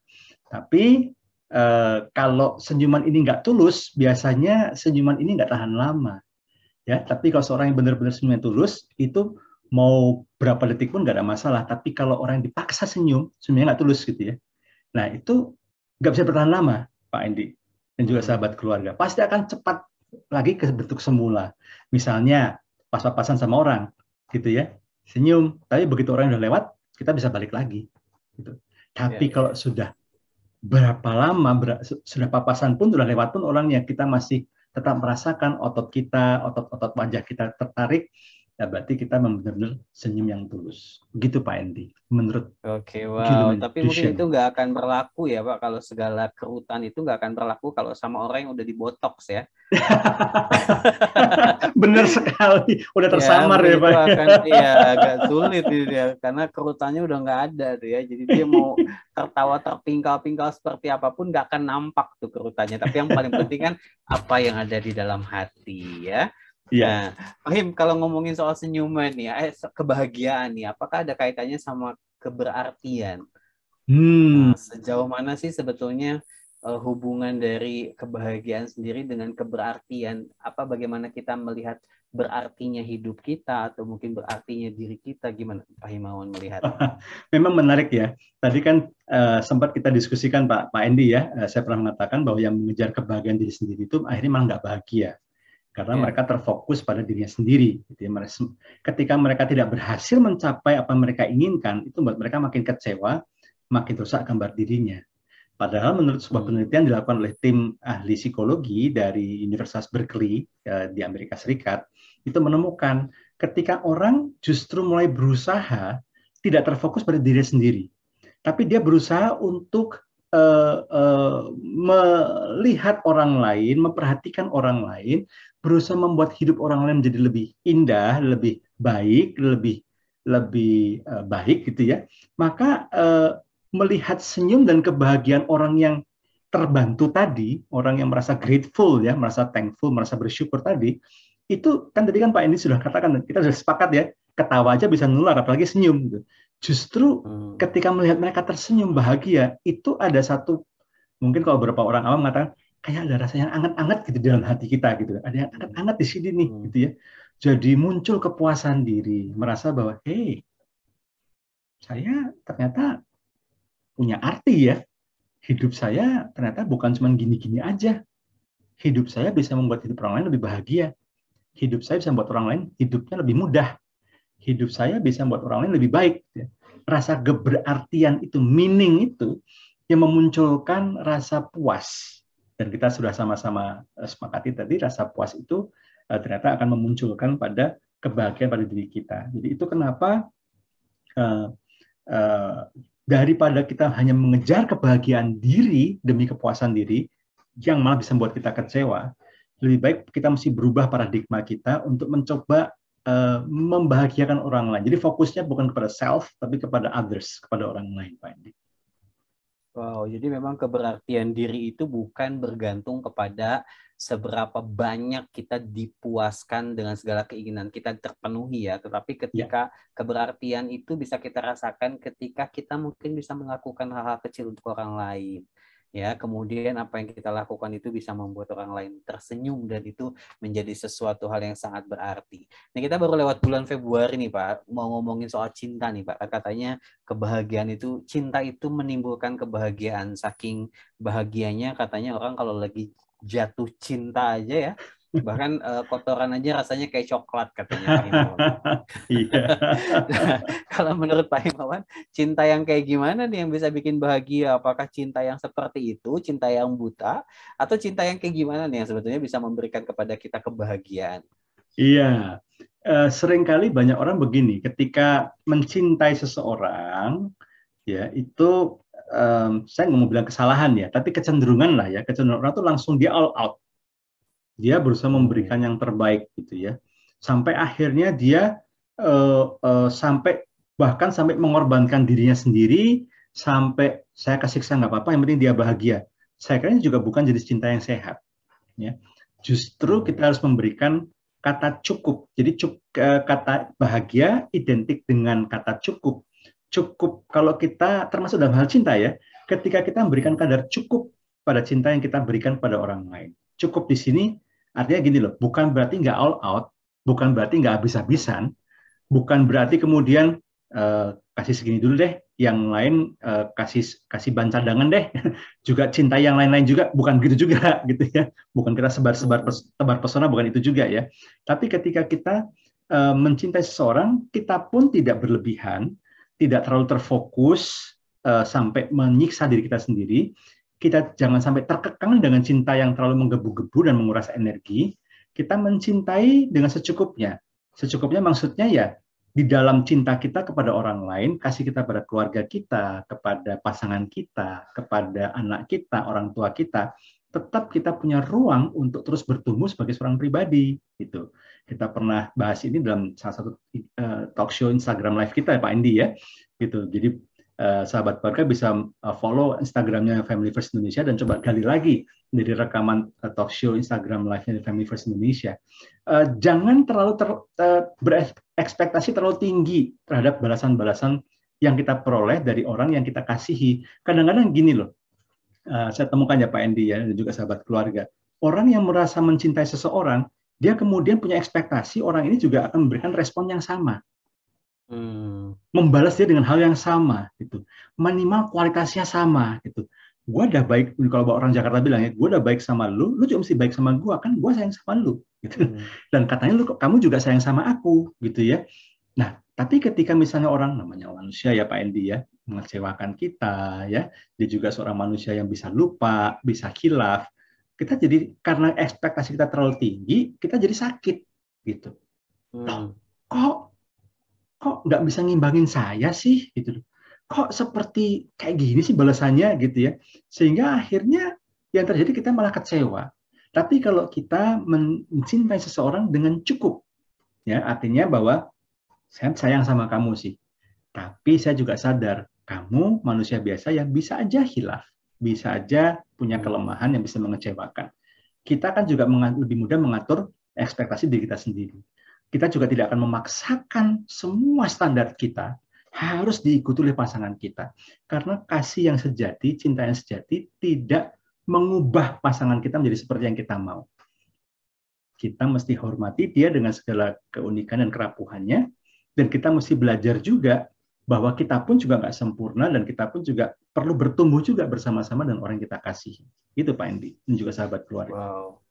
tapi uh, kalau senyuman ini nggak tulus biasanya senyuman ini nggak tahan lama ya tapi kalau seorang yang benar-benar senyumnya tulus itu mau berapa detik pun nggak ada masalah tapi kalau orang yang dipaksa senyum senyumnya nggak tulus gitu ya nah itu nggak bisa bertahan lama Pak Endi dan juga hmm. sahabat keluarga pasti akan cepat lagi ke bentuk semula. Misalnya pas-pasan sama orang, gitu ya, senyum. Tapi begitu orang udah lewat, kita bisa balik lagi. Gitu. Tapi ya, kalau sudah berapa lama ber, sudah papasan pun sudah lewat pun orangnya kita masih tetap merasakan otot kita, otot-otot wajah kita tertarik, ya berarti kita benar-benar senyum yang tulus. Gitu Pak Endi, menurut. Oke, okay, wow. Gilman Tapi mungkin itu nggak akan berlaku ya Pak, kalau segala kerutan itu nggak akan berlaku kalau sama orang yang udah dibotox ya. Bener sekali, udah tersamar ya, ya Pak. Akan, ya, agak sulit ya, karena kerutannya udah nggak ada tuh ya. Jadi dia mau tertawa terpingkal-pingkal seperti apapun nggak akan nampak tuh kerutannya. Tapi yang paling penting kan apa yang ada di dalam hati ya. Ya, Fahim, kalau ngomongin soal senyuman ya, eh, kebahagiaan nih, apakah ada kaitannya sama keberartian? Hmm. Nah, sejauh mana sih sebetulnya uh, hubungan dari kebahagiaan sendiri dengan keberartian? Apa bagaimana kita melihat berartinya hidup kita atau mungkin berartinya diri kita? Gimana Pak Himawan melihat? Memang menarik ya. Tadi kan uh, sempat kita diskusikan Pak Pak Endi ya, uh, saya pernah mengatakan bahwa yang mengejar kebahagiaan diri sendiri itu akhirnya malah nggak bahagia karena yeah. mereka terfokus pada dirinya sendiri. Jadi gitu ya. ketika mereka tidak berhasil mencapai apa mereka inginkan, itu membuat mereka makin kecewa, makin rusak gambar dirinya. Padahal menurut sebuah hmm. penelitian dilakukan oleh tim ahli psikologi dari Universitas Berkeley ya, di Amerika Serikat, itu menemukan ketika orang justru mulai berusaha tidak terfokus pada diri sendiri, tapi dia berusaha untuk uh, uh, melihat orang lain, memperhatikan orang lain, berusaha membuat hidup orang lain menjadi lebih indah, lebih baik, lebih lebih uh, baik gitu ya. Maka uh, melihat senyum dan kebahagiaan orang yang terbantu tadi, orang yang merasa grateful ya, merasa thankful, merasa bersyukur tadi, itu kan tadi kan Pak Endi sudah katakan kita sudah sepakat ya, ketawa aja bisa nular apalagi senyum gitu. Justru hmm. ketika melihat mereka tersenyum bahagia, itu ada satu mungkin kalau beberapa orang awam mengatakan kayak ada rasa yang anget-anget gitu dalam hati kita gitu. Ada yang hmm. anget-anget di sini nih hmm. gitu ya. Jadi muncul kepuasan diri, merasa bahwa hey, saya ternyata punya arti ya. Hidup saya ternyata bukan cuma gini-gini aja. Hidup saya bisa membuat hidup orang lain lebih bahagia. Hidup saya bisa membuat orang lain hidupnya lebih mudah hidup saya bisa membuat orang lain lebih baik. Gitu ya. Rasa keberartian itu, meaning itu, yang memunculkan rasa puas. Dan kita sudah sama-sama eh, sepakati tadi, rasa puas itu eh, ternyata akan memunculkan pada kebahagiaan pada diri kita. Jadi itu kenapa uh, uh, daripada kita hanya mengejar kebahagiaan diri demi kepuasan diri yang malah bisa membuat kita kecewa, lebih baik kita mesti berubah paradigma kita untuk mencoba Eh, membahagiakan orang lain. Jadi fokusnya bukan kepada self, tapi kepada others, kepada orang lain, Pak Andi. Wow, jadi memang keberartian diri itu bukan bergantung kepada seberapa banyak kita dipuaskan dengan segala keinginan kita terpenuhi ya, tetapi ya. ketika yeah. keberartian itu bisa kita rasakan ketika kita mungkin bisa melakukan hal-hal kecil untuk orang lain ya kemudian apa yang kita lakukan itu bisa membuat orang lain tersenyum dan itu menjadi sesuatu hal yang sangat berarti. Nah kita baru lewat bulan Februari nih Pak mau ngomongin soal cinta nih Pak katanya kebahagiaan itu cinta itu menimbulkan kebahagiaan saking bahagianya katanya orang kalau lagi jatuh cinta aja ya bahkan uh, kotoran aja rasanya kayak coklat katanya Iya. kalau menurut Pak Himawan, cinta yang kayak gimana nih yang bisa bikin bahagia? Apakah cinta yang seperti itu, cinta yang buta, atau cinta yang kayak gimana nih yang sebetulnya bisa memberikan kepada kita kebahagiaan? Iya. Uh, seringkali banyak orang begini, ketika mencintai seseorang, ya itu um, saya nggak mau bilang kesalahan ya, tapi kecenderungan lah ya, kecenderungan orang tuh langsung dia all out dia berusaha memberikan yang terbaik gitu ya sampai akhirnya dia uh, uh, sampai bahkan sampai mengorbankan dirinya sendiri sampai saya kasih saya nggak apa-apa yang penting dia bahagia saya kira ini juga bukan jenis cinta yang sehat ya justru kita harus memberikan kata cukup jadi cuk, uh, kata bahagia identik dengan kata cukup cukup kalau kita termasuk dalam hal cinta ya ketika kita memberikan kadar cukup pada cinta yang kita berikan pada orang lain cukup di sini Artinya gini loh, bukan berarti nggak all out, bukan berarti nggak habis-habisan, bukan berarti kemudian eh, kasih segini dulu deh, yang lain eh, kasih kasih ban cadangan deh, juga cinta yang lain-lain juga, bukan gitu juga gitu ya, bukan kita sebar-sebar tebar pesona, bukan itu juga ya. Tapi ketika kita eh, mencintai seseorang, kita pun tidak berlebihan, tidak terlalu terfokus eh, sampai menyiksa diri kita sendiri, kita jangan sampai terkekang dengan cinta yang terlalu menggebu-gebu dan menguras energi. Kita mencintai dengan secukupnya. Secukupnya maksudnya ya di dalam cinta kita kepada orang lain, kasih kita pada keluarga kita, kepada pasangan kita, kepada anak kita, orang tua kita, tetap kita punya ruang untuk terus bertumbuh sebagai seorang pribadi gitu. Kita pernah bahas ini dalam salah satu eh, talk show Instagram live kita ya Pak Indi ya. Gitu. Jadi Eh, sahabat keluarga bisa eh, follow Instagramnya Family First Indonesia dan coba gali lagi dari rekaman eh, talk show Instagram live-nya Family First Indonesia. jangan terlalu ter, berekspektasi terlalu tinggi terhadap balasan-balasan yang kita peroleh dari orang yang kita kasihi. Kadang-kadang gini loh, saya temukan ya Pak Endi ya dan juga sahabat keluarga. Orang yang merasa mencintai seseorang, dia kemudian punya ekspektasi orang ini juga akan memberikan respon yang sama hmm. membalas dia dengan hal yang sama gitu minimal kualitasnya sama gitu gue udah baik kalau orang Jakarta bilang ya gue udah baik sama lu lu juga mesti baik sama gue kan gue sayang sama lu gitu hmm. dan katanya lu kamu juga sayang sama aku gitu ya nah tapi ketika misalnya orang namanya manusia ya Pak Endi ya mengecewakan kita ya dia juga seorang manusia yang bisa lupa bisa kilaf kita jadi karena ekspektasi kita terlalu tinggi kita jadi sakit gitu hmm. kok kok nggak bisa ngimbangin saya sih gitu loh kok seperti kayak gini sih balasannya gitu ya sehingga akhirnya yang terjadi kita malah kecewa tapi kalau kita mencintai seseorang dengan cukup ya artinya bahwa saya sayang sama kamu sih tapi saya juga sadar kamu manusia biasa yang bisa aja hilaf bisa aja punya hmm. kelemahan yang bisa mengecewakan kita kan juga lebih mudah mengatur ekspektasi diri kita sendiri kita juga tidak akan memaksakan semua standar kita harus diikuti oleh pasangan kita. Karena kasih yang sejati, cinta yang sejati tidak mengubah pasangan kita menjadi seperti yang kita mau. Kita mesti hormati dia dengan segala keunikan dan kerapuhannya, dan kita mesti belajar juga bahwa kita pun juga nggak sempurna dan kita pun juga perlu bertumbuh juga bersama-sama dengan orang yang kita kasih. Itu Pak Endi dan juga sahabat keluarga. Wow.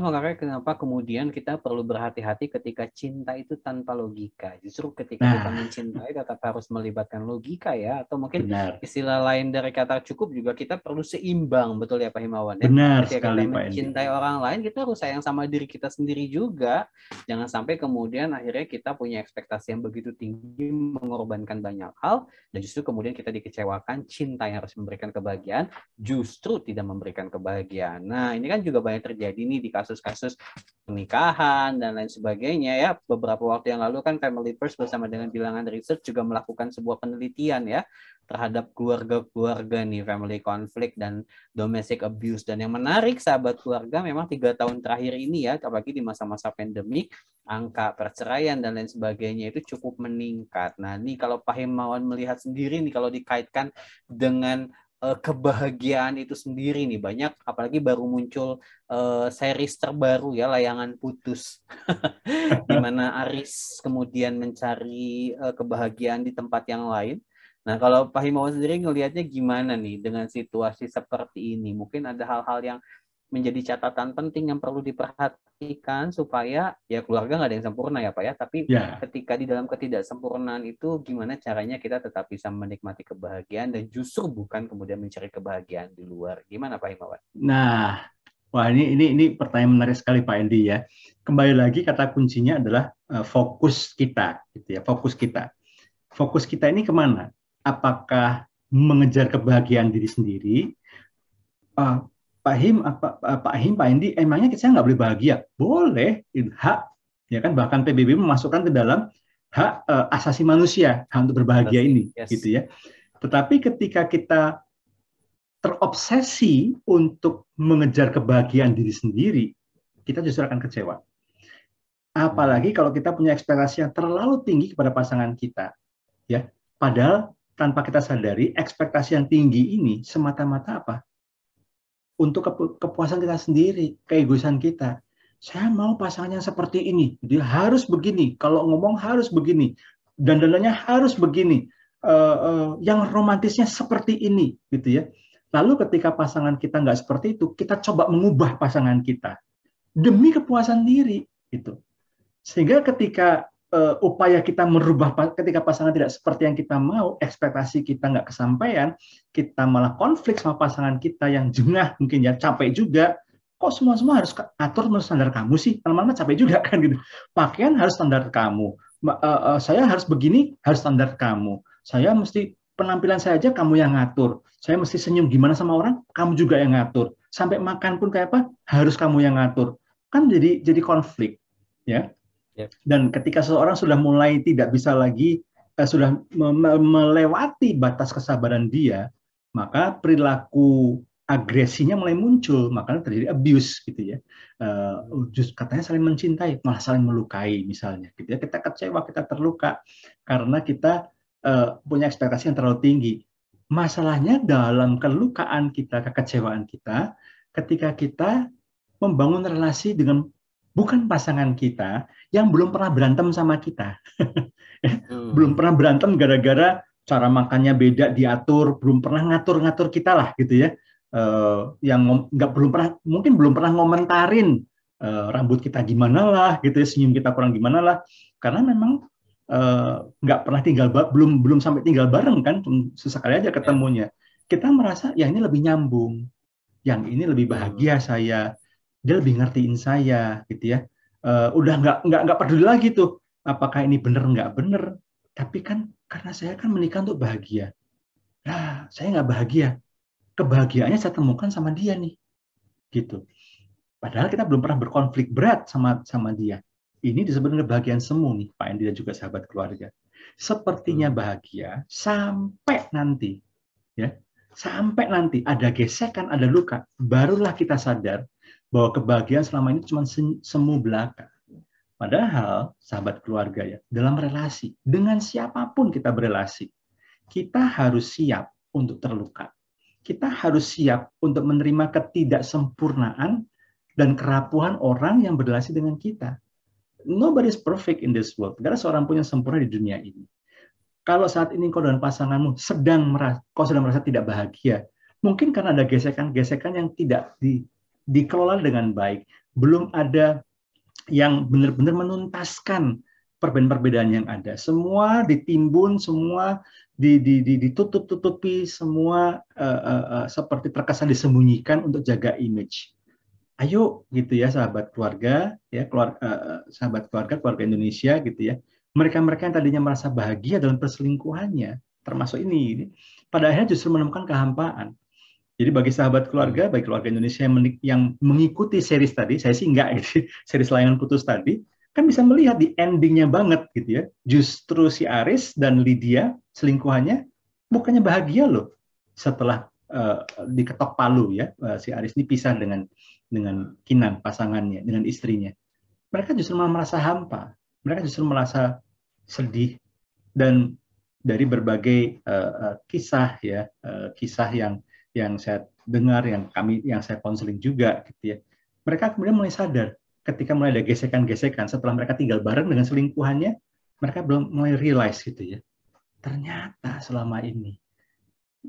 Itulah makanya kenapa kemudian kita perlu berhati-hati ketika cinta itu tanpa logika. Justru ketika nah. kita mencintai tetap harus melibatkan logika ya. Atau mungkin Benar. istilah lain dari kata cukup juga kita perlu seimbang betul ya Pak Himawan. Ya? Benar ketika sekali kita Pak mencintai Indi. orang lain kita harus sayang sama diri kita sendiri juga. Jangan sampai kemudian akhirnya kita punya ekspektasi yang begitu tinggi mengorbankan banyak hal dan justru kemudian kita dikecewakan cinta yang harus memberikan kebahagiaan justru tidak memberikan kebahagiaan. Nah ini kan juga banyak terjadi nih di kasus kasus-kasus pernikahan dan lain sebagainya ya. Beberapa waktu yang lalu kan Family First bersama dengan bilangan research juga melakukan sebuah penelitian ya terhadap keluarga-keluarga nih family conflict dan domestic abuse dan yang menarik sahabat keluarga memang tiga tahun terakhir ini ya apalagi di masa-masa pandemik angka perceraian dan lain sebagainya itu cukup meningkat. Nah ini kalau Pak Himawan melihat sendiri nih kalau dikaitkan dengan uh, kebahagiaan itu sendiri nih banyak apalagi baru muncul uh, series terbaru ya layangan putus di mana Aris kemudian mencari uh, kebahagiaan di tempat yang lain. Nah, kalau Pak Himawan sendiri ngelihatnya gimana nih dengan situasi seperti ini? Mungkin ada hal-hal yang menjadi catatan penting yang perlu diperhatikan supaya ya keluarga nggak ada yang sempurna ya pak ya tapi yeah. ketika di dalam ketidaksempurnaan itu gimana caranya kita tetap bisa menikmati kebahagiaan dan justru bukan kemudian mencari kebahagiaan di luar gimana pak Himawan? Nah wah ini ini ini pertanyaan menarik sekali pak Endi ya kembali lagi kata kuncinya adalah uh, fokus kita gitu ya fokus kita fokus kita ini kemana? Apakah mengejar kebahagiaan diri sendiri? Eh, Pak Him, Pak, eh, Pak Him, Pak Hendi, emangnya kita nggak boleh bahagia? Boleh, hak, ya kan? Bahkan PBB memasukkan ke dalam hak uh, asasi manusia, hak untuk berbahagia ini, gitu ya. Tetapi ketika kita terobsesi untuk mengejar kebahagiaan diri sendiri, kita justru akan kecewa. Apalagi hmm. kalau kita punya ekspektasi yang terlalu tinggi kepada pasangan kita, ya. Padahal tanpa kita sadari, ekspektasi yang tinggi ini semata-mata apa? untuk kepuasan kita sendiri, keegoisan kita. Saya mau pasangannya seperti ini, dia harus begini. Kalau ngomong harus begini, dan dananya harus begini. Uh, uh, yang romantisnya seperti ini, gitu ya. Lalu ketika pasangan kita nggak seperti itu, kita coba mengubah pasangan kita demi kepuasan diri, gitu. Sehingga ketika uh, upaya kita merubah ketika pasangan tidak seperti yang kita mau, ekspektasi kita nggak kesampaian, kita malah konflik sama pasangan kita yang jengah, mungkin ya capek juga. Kok semua semua harus atur menurut standar kamu sih? Lama-lama capek juga kan gitu. Pakaian harus standar kamu. Uh, uh, saya harus begini harus standar kamu. Saya mesti penampilan saya aja kamu yang ngatur. Saya mesti senyum gimana sama orang, kamu juga yang ngatur. Sampai makan pun kayak apa, harus kamu yang ngatur. Kan jadi jadi konflik, ya dan ketika seseorang sudah mulai tidak bisa lagi eh, sudah melewati batas kesabaran dia, maka perilaku agresinya mulai muncul, makanya terjadi abuse gitu ya. Uh, eh, just katanya saling mencintai, malah saling melukai misalnya gitu ya. Kita kecewa, kita terluka karena kita uh, punya ekspektasi yang terlalu tinggi. Masalahnya dalam kelukaan kita, kekecewaan kita, ketika kita membangun relasi dengan bukan pasangan kita yang belum pernah berantem sama kita. hmm. belum pernah berantem gara-gara cara makannya beda diatur, belum pernah ngatur-ngatur kita lah gitu ya. Uh, yang nggak belum pernah mungkin belum pernah ngomentarin uh, rambut kita gimana lah gitu ya, senyum kita kurang gimana lah. Karena memang eh, nggak uh, pernah tinggal belum belum sampai tinggal bareng kan sesekali aja ya. ketemunya. Kita merasa ya ini lebih nyambung, yang ini lebih bahagia saya, dia lebih ngertiin saya gitu ya uh, udah nggak nggak nggak peduli lagi tuh apakah ini benar nggak benar. tapi kan karena saya kan menikah untuk bahagia nah saya nggak bahagia kebahagiaannya saya temukan sama dia nih gitu padahal kita belum pernah berkonflik berat sama sama dia ini disebut kebahagiaan semu nih Pak Endi dan juga sahabat keluarga sepertinya hmm. bahagia sampai nanti ya sampai nanti ada gesekan ada luka barulah kita sadar bahwa kebahagiaan selama ini cuma semu belaka. Padahal sahabat keluarga ya, dalam relasi dengan siapapun kita berrelasi kita harus siap untuk terluka. Kita harus siap untuk menerima ketidaksempurnaan dan kerapuhan orang yang berrelasi dengan kita. Nobody is perfect in this world. Tidak ada seorang pun yang sempurna di dunia ini. Kalau saat ini kau dan pasanganmu sedang merasa, kau sedang merasa tidak bahagia, mungkin karena ada gesekan-gesekan yang tidak di, dikelola dengan baik, belum ada yang benar-benar menuntaskan perbedaan-perbedaan yang ada. Semua ditimbun, semua ditutup-tutupi, semua uh, uh, uh, seperti terkesan disembunyikan untuk jaga image. Ayo gitu ya sahabat keluarga, ya keluar, uh, sahabat keluarga, keluarga Indonesia gitu ya. Mereka-mereka yang tadinya merasa bahagia dalam perselingkuhannya, termasuk ini, ini, pada akhirnya justru menemukan kehampaan. Jadi bagi sahabat keluarga, hmm. bagi keluarga Indonesia yang, yang mengikuti series tadi, saya sih enggak, gitu, series layanan putus tadi, kan bisa melihat di endingnya banget gitu ya. Justru si Aris dan Lydia selingkuhannya bukannya bahagia loh setelah uh, diketok palu ya uh, si Aris dipisah dengan dengan Kinan pasangannya dengan istrinya. Mereka justru malah merasa hampa, mereka justru merasa sedih dan dari berbagai uh, uh, kisah ya uh, kisah yang yang saya dengar, yang kami yang saya konseling juga gitu ya. Mereka kemudian mulai sadar ketika mulai ada gesekan-gesekan setelah mereka tinggal bareng dengan selingkuhannya, mereka belum mulai realize gitu ya. Ternyata selama ini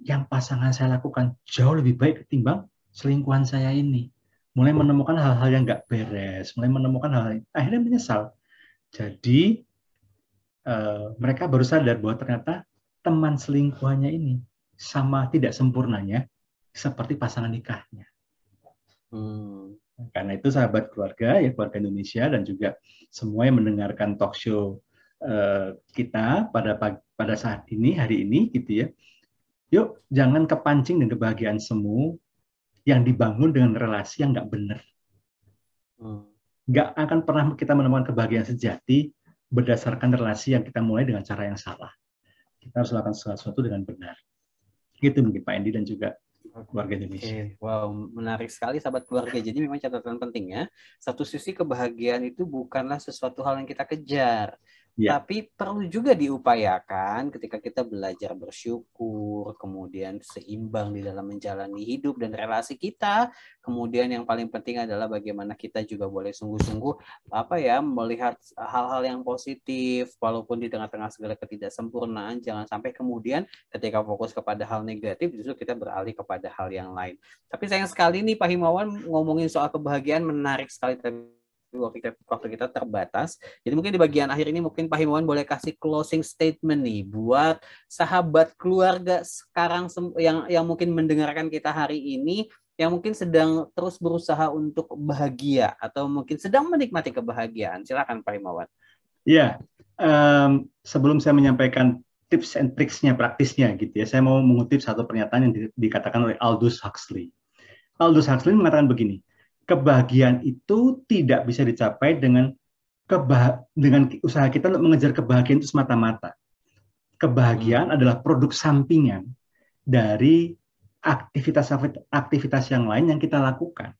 yang pasangan saya lakukan jauh lebih baik ketimbang selingkuhan saya ini. Mulai menemukan hal-hal yang nggak beres, mulai menemukan hal-hal yang akhirnya menyesal. Jadi uh, mereka baru sadar bahwa ternyata teman selingkuhannya ini sama tidak sempurnanya seperti pasangan nikahnya. Hmm. Karena itu sahabat keluarga, ya keluarga Indonesia dan juga semua yang mendengarkan talk show eh, kita pada pada saat ini hari ini gitu ya. Yuk jangan kepancing dengan kebahagiaan semu yang dibangun dengan relasi yang nggak benar. Hmm. Nggak hmm. akan pernah kita menemukan kebahagiaan sejati berdasarkan relasi yang kita mulai dengan cara yang salah. Kita harus lakukan sesuatu dengan benar. Gitu mungkin Pak Endi dan juga keluarga jadi. Okay. Wow, menarik sekali sahabat keluarga. Jadi memang catatan penting ya. satu sisi kebahagiaan itu bukanlah sesuatu hal yang kita kejar, Yeah. Tapi perlu juga diupayakan ketika kita belajar bersyukur, kemudian seimbang di dalam menjalani hidup dan relasi kita. Kemudian yang paling penting adalah bagaimana kita juga boleh sungguh-sungguh apa ya melihat hal-hal yang positif walaupun di tengah-tengah segala ketidaksempurnaan jangan sampai kemudian ketika fokus kepada hal negatif justru kita beralih kepada hal yang lain. Tapi sayang sekali nih Pak Himawan ngomongin soal kebahagiaan menarik sekali tapi waktu kita, terbatas. Jadi mungkin di bagian akhir ini mungkin Pak Himawan boleh kasih closing statement nih buat sahabat keluarga sekarang yang yang mungkin mendengarkan kita hari ini yang mungkin sedang terus berusaha untuk bahagia atau mungkin sedang menikmati kebahagiaan. Silakan Pak Himawan. Iya, um, sebelum saya menyampaikan tips and tricksnya praktisnya gitu ya, saya mau mengutip satu pernyataan yang di, dikatakan oleh Aldous Huxley. Aldous Huxley mengatakan begini, kebahagiaan itu tidak bisa dicapai dengan kebah dengan usaha kita untuk mengejar kebahagiaan itu semata-mata. Kebahagiaan hmm. adalah produk sampingan dari aktivitas aktivitas yang lain yang kita lakukan.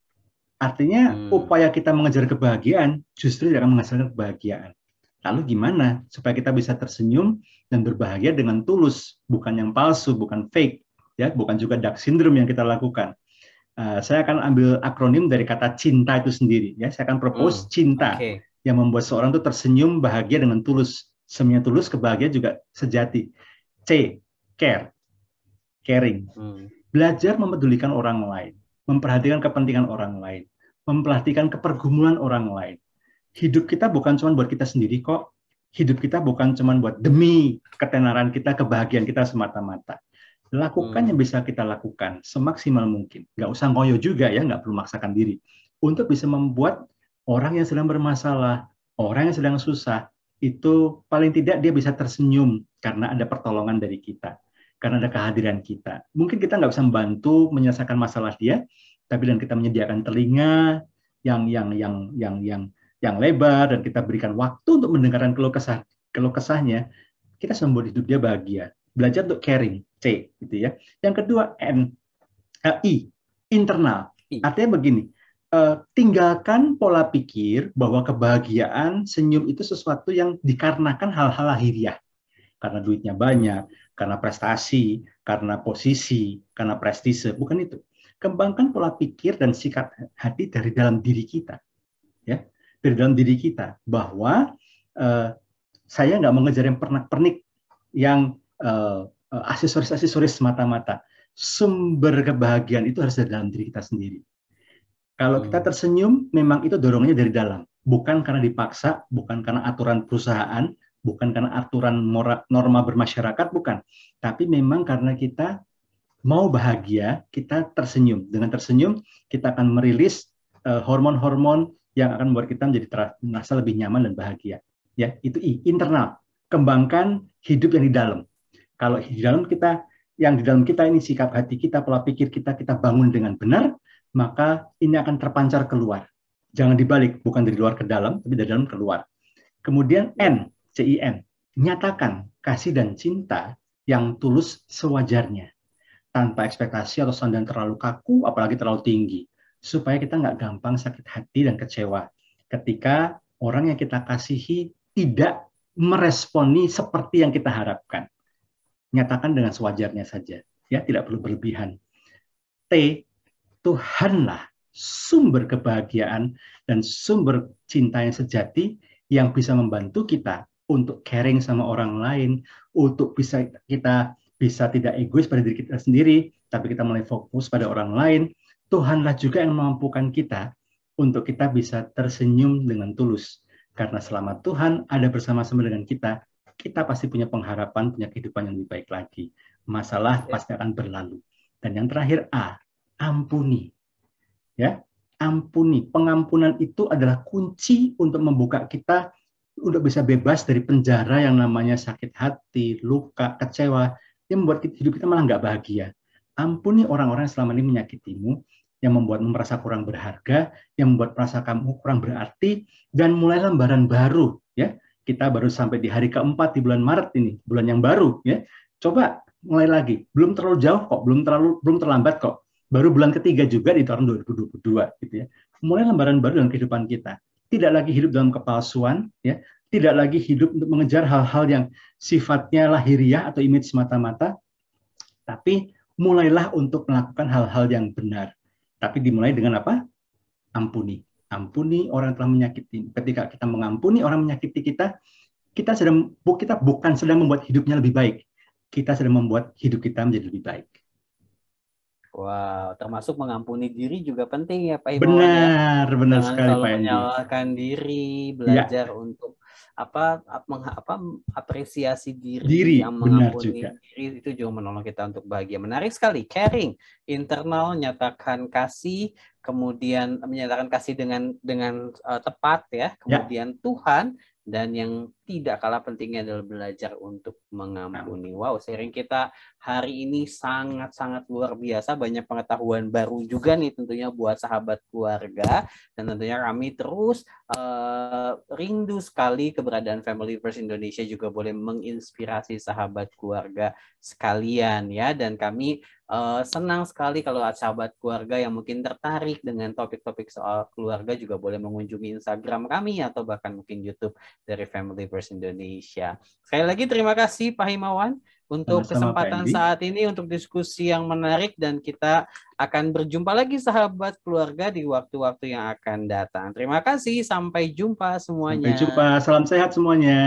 Artinya hmm. upaya kita mengejar kebahagiaan justru tidak akan menghasilkan kebahagiaan. Lalu gimana supaya kita bisa tersenyum dan berbahagia dengan tulus, bukan yang palsu, bukan fake, ya, bukan juga dark syndrome yang kita lakukan. Eh, saya akan ambil akronim dari kata cinta itu sendiri. Ya, saya akan propose hmm. cinta okay. yang membuat seorang itu tersenyum bahagia dengan tulus. Semuanya tulus, kebahagiaan juga sejati. C, care, caring. Hmm. Belajar memedulikan orang lain, memperhatikan kepentingan orang lain, memperhatikan kepergumulan orang lain. Hidup kita bukan cuma buat kita sendiri kok, hidup kita bukan cuma buat demi ketenaran kita, kebahagiaan kita semata-mata. Lakukan hmm. yang bisa kita lakukan semaksimal mungkin. Nggak usah ngoyo juga ya, nggak perlu maksakan diri. Untuk bisa membuat orang yang sedang bermasalah, orang yang sedang susah, itu paling tidak dia bisa tersenyum karena ada pertolongan dari kita, karena ada kehadiran kita. Mungkin kita nggak bisa membantu menyelesaikan masalah dia, tapi dan kita menyediakan telinga yang yang yang yang yang yang lebar dan kita berikan waktu untuk mendengarkan keluh kesah keluh kesahnya, kita sembuh hidup dia bahagia belajar untuk caring C gitu ya yang kedua N uh, eh, I internal I. artinya begini uh, tinggalkan pola pikir bahwa kebahagiaan senyum itu sesuatu yang dikarenakan hal-hal lahiriah karena duitnya banyak karena prestasi karena posisi karena prestise bukan itu kembangkan pola pikir dan sikap hati dari dalam diri kita ya dari dalam diri kita bahwa uh, saya nggak mengejar yang pernak pernik yang uh, aksesoris-aksesoris mata-mata. Sumber kebahagiaan itu harus dari dalam diri kita sendiri. Kalau hmm. kita tersenyum, memang itu dorongnya dari dalam. Bukan karena dipaksa, bukan karena aturan perusahaan, bukan karena aturan mora, norma bermasyarakat, bukan. Tapi memang karena kita mau bahagia, kita tersenyum. Dengan tersenyum, kita akan merilis hormon eh, hormon-hormon yang akan membuat kita menjadi terasa, merasa lebih nyaman dan bahagia. Ya, itu I, internal. Kembangkan hidup yang di dalam kalau di dalam kita yang di dalam kita ini sikap hati kita, pola pikir kita kita bangun dengan benar, maka ini akan terpancar keluar. Jangan dibalik, bukan dari luar ke dalam, tapi dari dalam keluar. Kemudian N, C, I, N, nyatakan kasih dan cinta yang tulus sewajarnya, tanpa ekspektasi atau standar terlalu kaku, apalagi terlalu tinggi, supaya kita nggak gampang sakit hati dan kecewa ketika orang yang kita kasihi tidak meresponi seperti yang kita harapkan nyatakan dengan sewajarnya saja, ya tidak perlu berlebihan. T, Tuhanlah sumber kebahagiaan dan sumber cinta yang sejati yang bisa membantu kita untuk caring sama orang lain, untuk bisa kita bisa tidak egois pada diri kita sendiri, tapi kita mulai fokus pada orang lain. Tuhanlah juga yang memampukan kita untuk kita bisa tersenyum dengan tulus. Karena selama Tuhan ada bersama-sama dengan kita, kita pasti punya pengharapan, punya kehidupan yang lebih baik lagi. Masalah iya. pasti akan berlalu. Dan yang terakhir A, ampuni. Ya, ampuni. Pengampunan itu adalah kunci untuk membuka kita untuk bisa bebas dari penjara yang namanya sakit hati, luka, kecewa, yang membuat hidup kita malah nggak bahagia. Ampuni orang-orang yang selama ini menyakitimu, yang membuatmu merasa kurang berharga, yang membuat merasa kamu kurang berarti, dan mulai lembaran baru, ya kita baru sampai di hari keempat di bulan Maret ini, bulan yang baru ya. Coba mulai lagi. Belum terlalu jauh kok, belum terlalu belum terlambat kok. Baru bulan ketiga juga di tahun 2022 gitu ya. Mulai lembaran baru dalam kehidupan kita. Tidak lagi hidup dalam kepalsuan ya, tidak lagi hidup untuk mengejar hal-hal yang sifatnya lahiriah atau image semata-mata, tapi mulailah untuk melakukan hal-hal yang benar. Tapi dimulai dengan apa? Ampuni ampuni orang yang telah menyakiti. Ketika kita mengampuni orang menyakiti kita, kita sedang kita bukan sedang membuat hidupnya lebih baik, kita sedang membuat hidup kita menjadi lebih baik. Wow, termasuk mengampuni diri juga penting ya Pak Ibu. Benar, benar Jangan sekali Pak Ibu. Menyalahkan diri, ya. belajar ya. untuk apa apa apresiasi diri, diri yang mengampuni benar juga. diri itu juga menolong kita untuk bahagia. Menarik sekali. Caring, internal nyatakan kasih, kemudian menyatakan kasih dengan dengan uh, tepat ya, ya. kemudian ya. Tuhan dan yang tidak kalah pentingnya adalah belajar untuk mengampuni. Wow, Sering kita hari ini sangat-sangat luar biasa. Banyak pengetahuan baru juga nih tentunya buat sahabat keluarga. Dan tentunya kami terus uh, rindu sekali keberadaan Family First Indonesia juga boleh menginspirasi sahabat keluarga sekalian ya. Dan kami uh, senang sekali kalau sahabat keluarga yang mungkin tertarik dengan topik-topik soal keluarga juga boleh mengunjungi Instagram kami atau bahkan mungkin YouTube dari Family First Indonesia. Sekali lagi terima kasih Pak Himawan untuk Sama-sama, kesempatan Pendi. saat ini untuk diskusi yang menarik dan kita akan berjumpa lagi sahabat keluarga di waktu-waktu yang akan datang. Terima kasih, sampai jumpa semuanya. Sampai jumpa, salam sehat semuanya.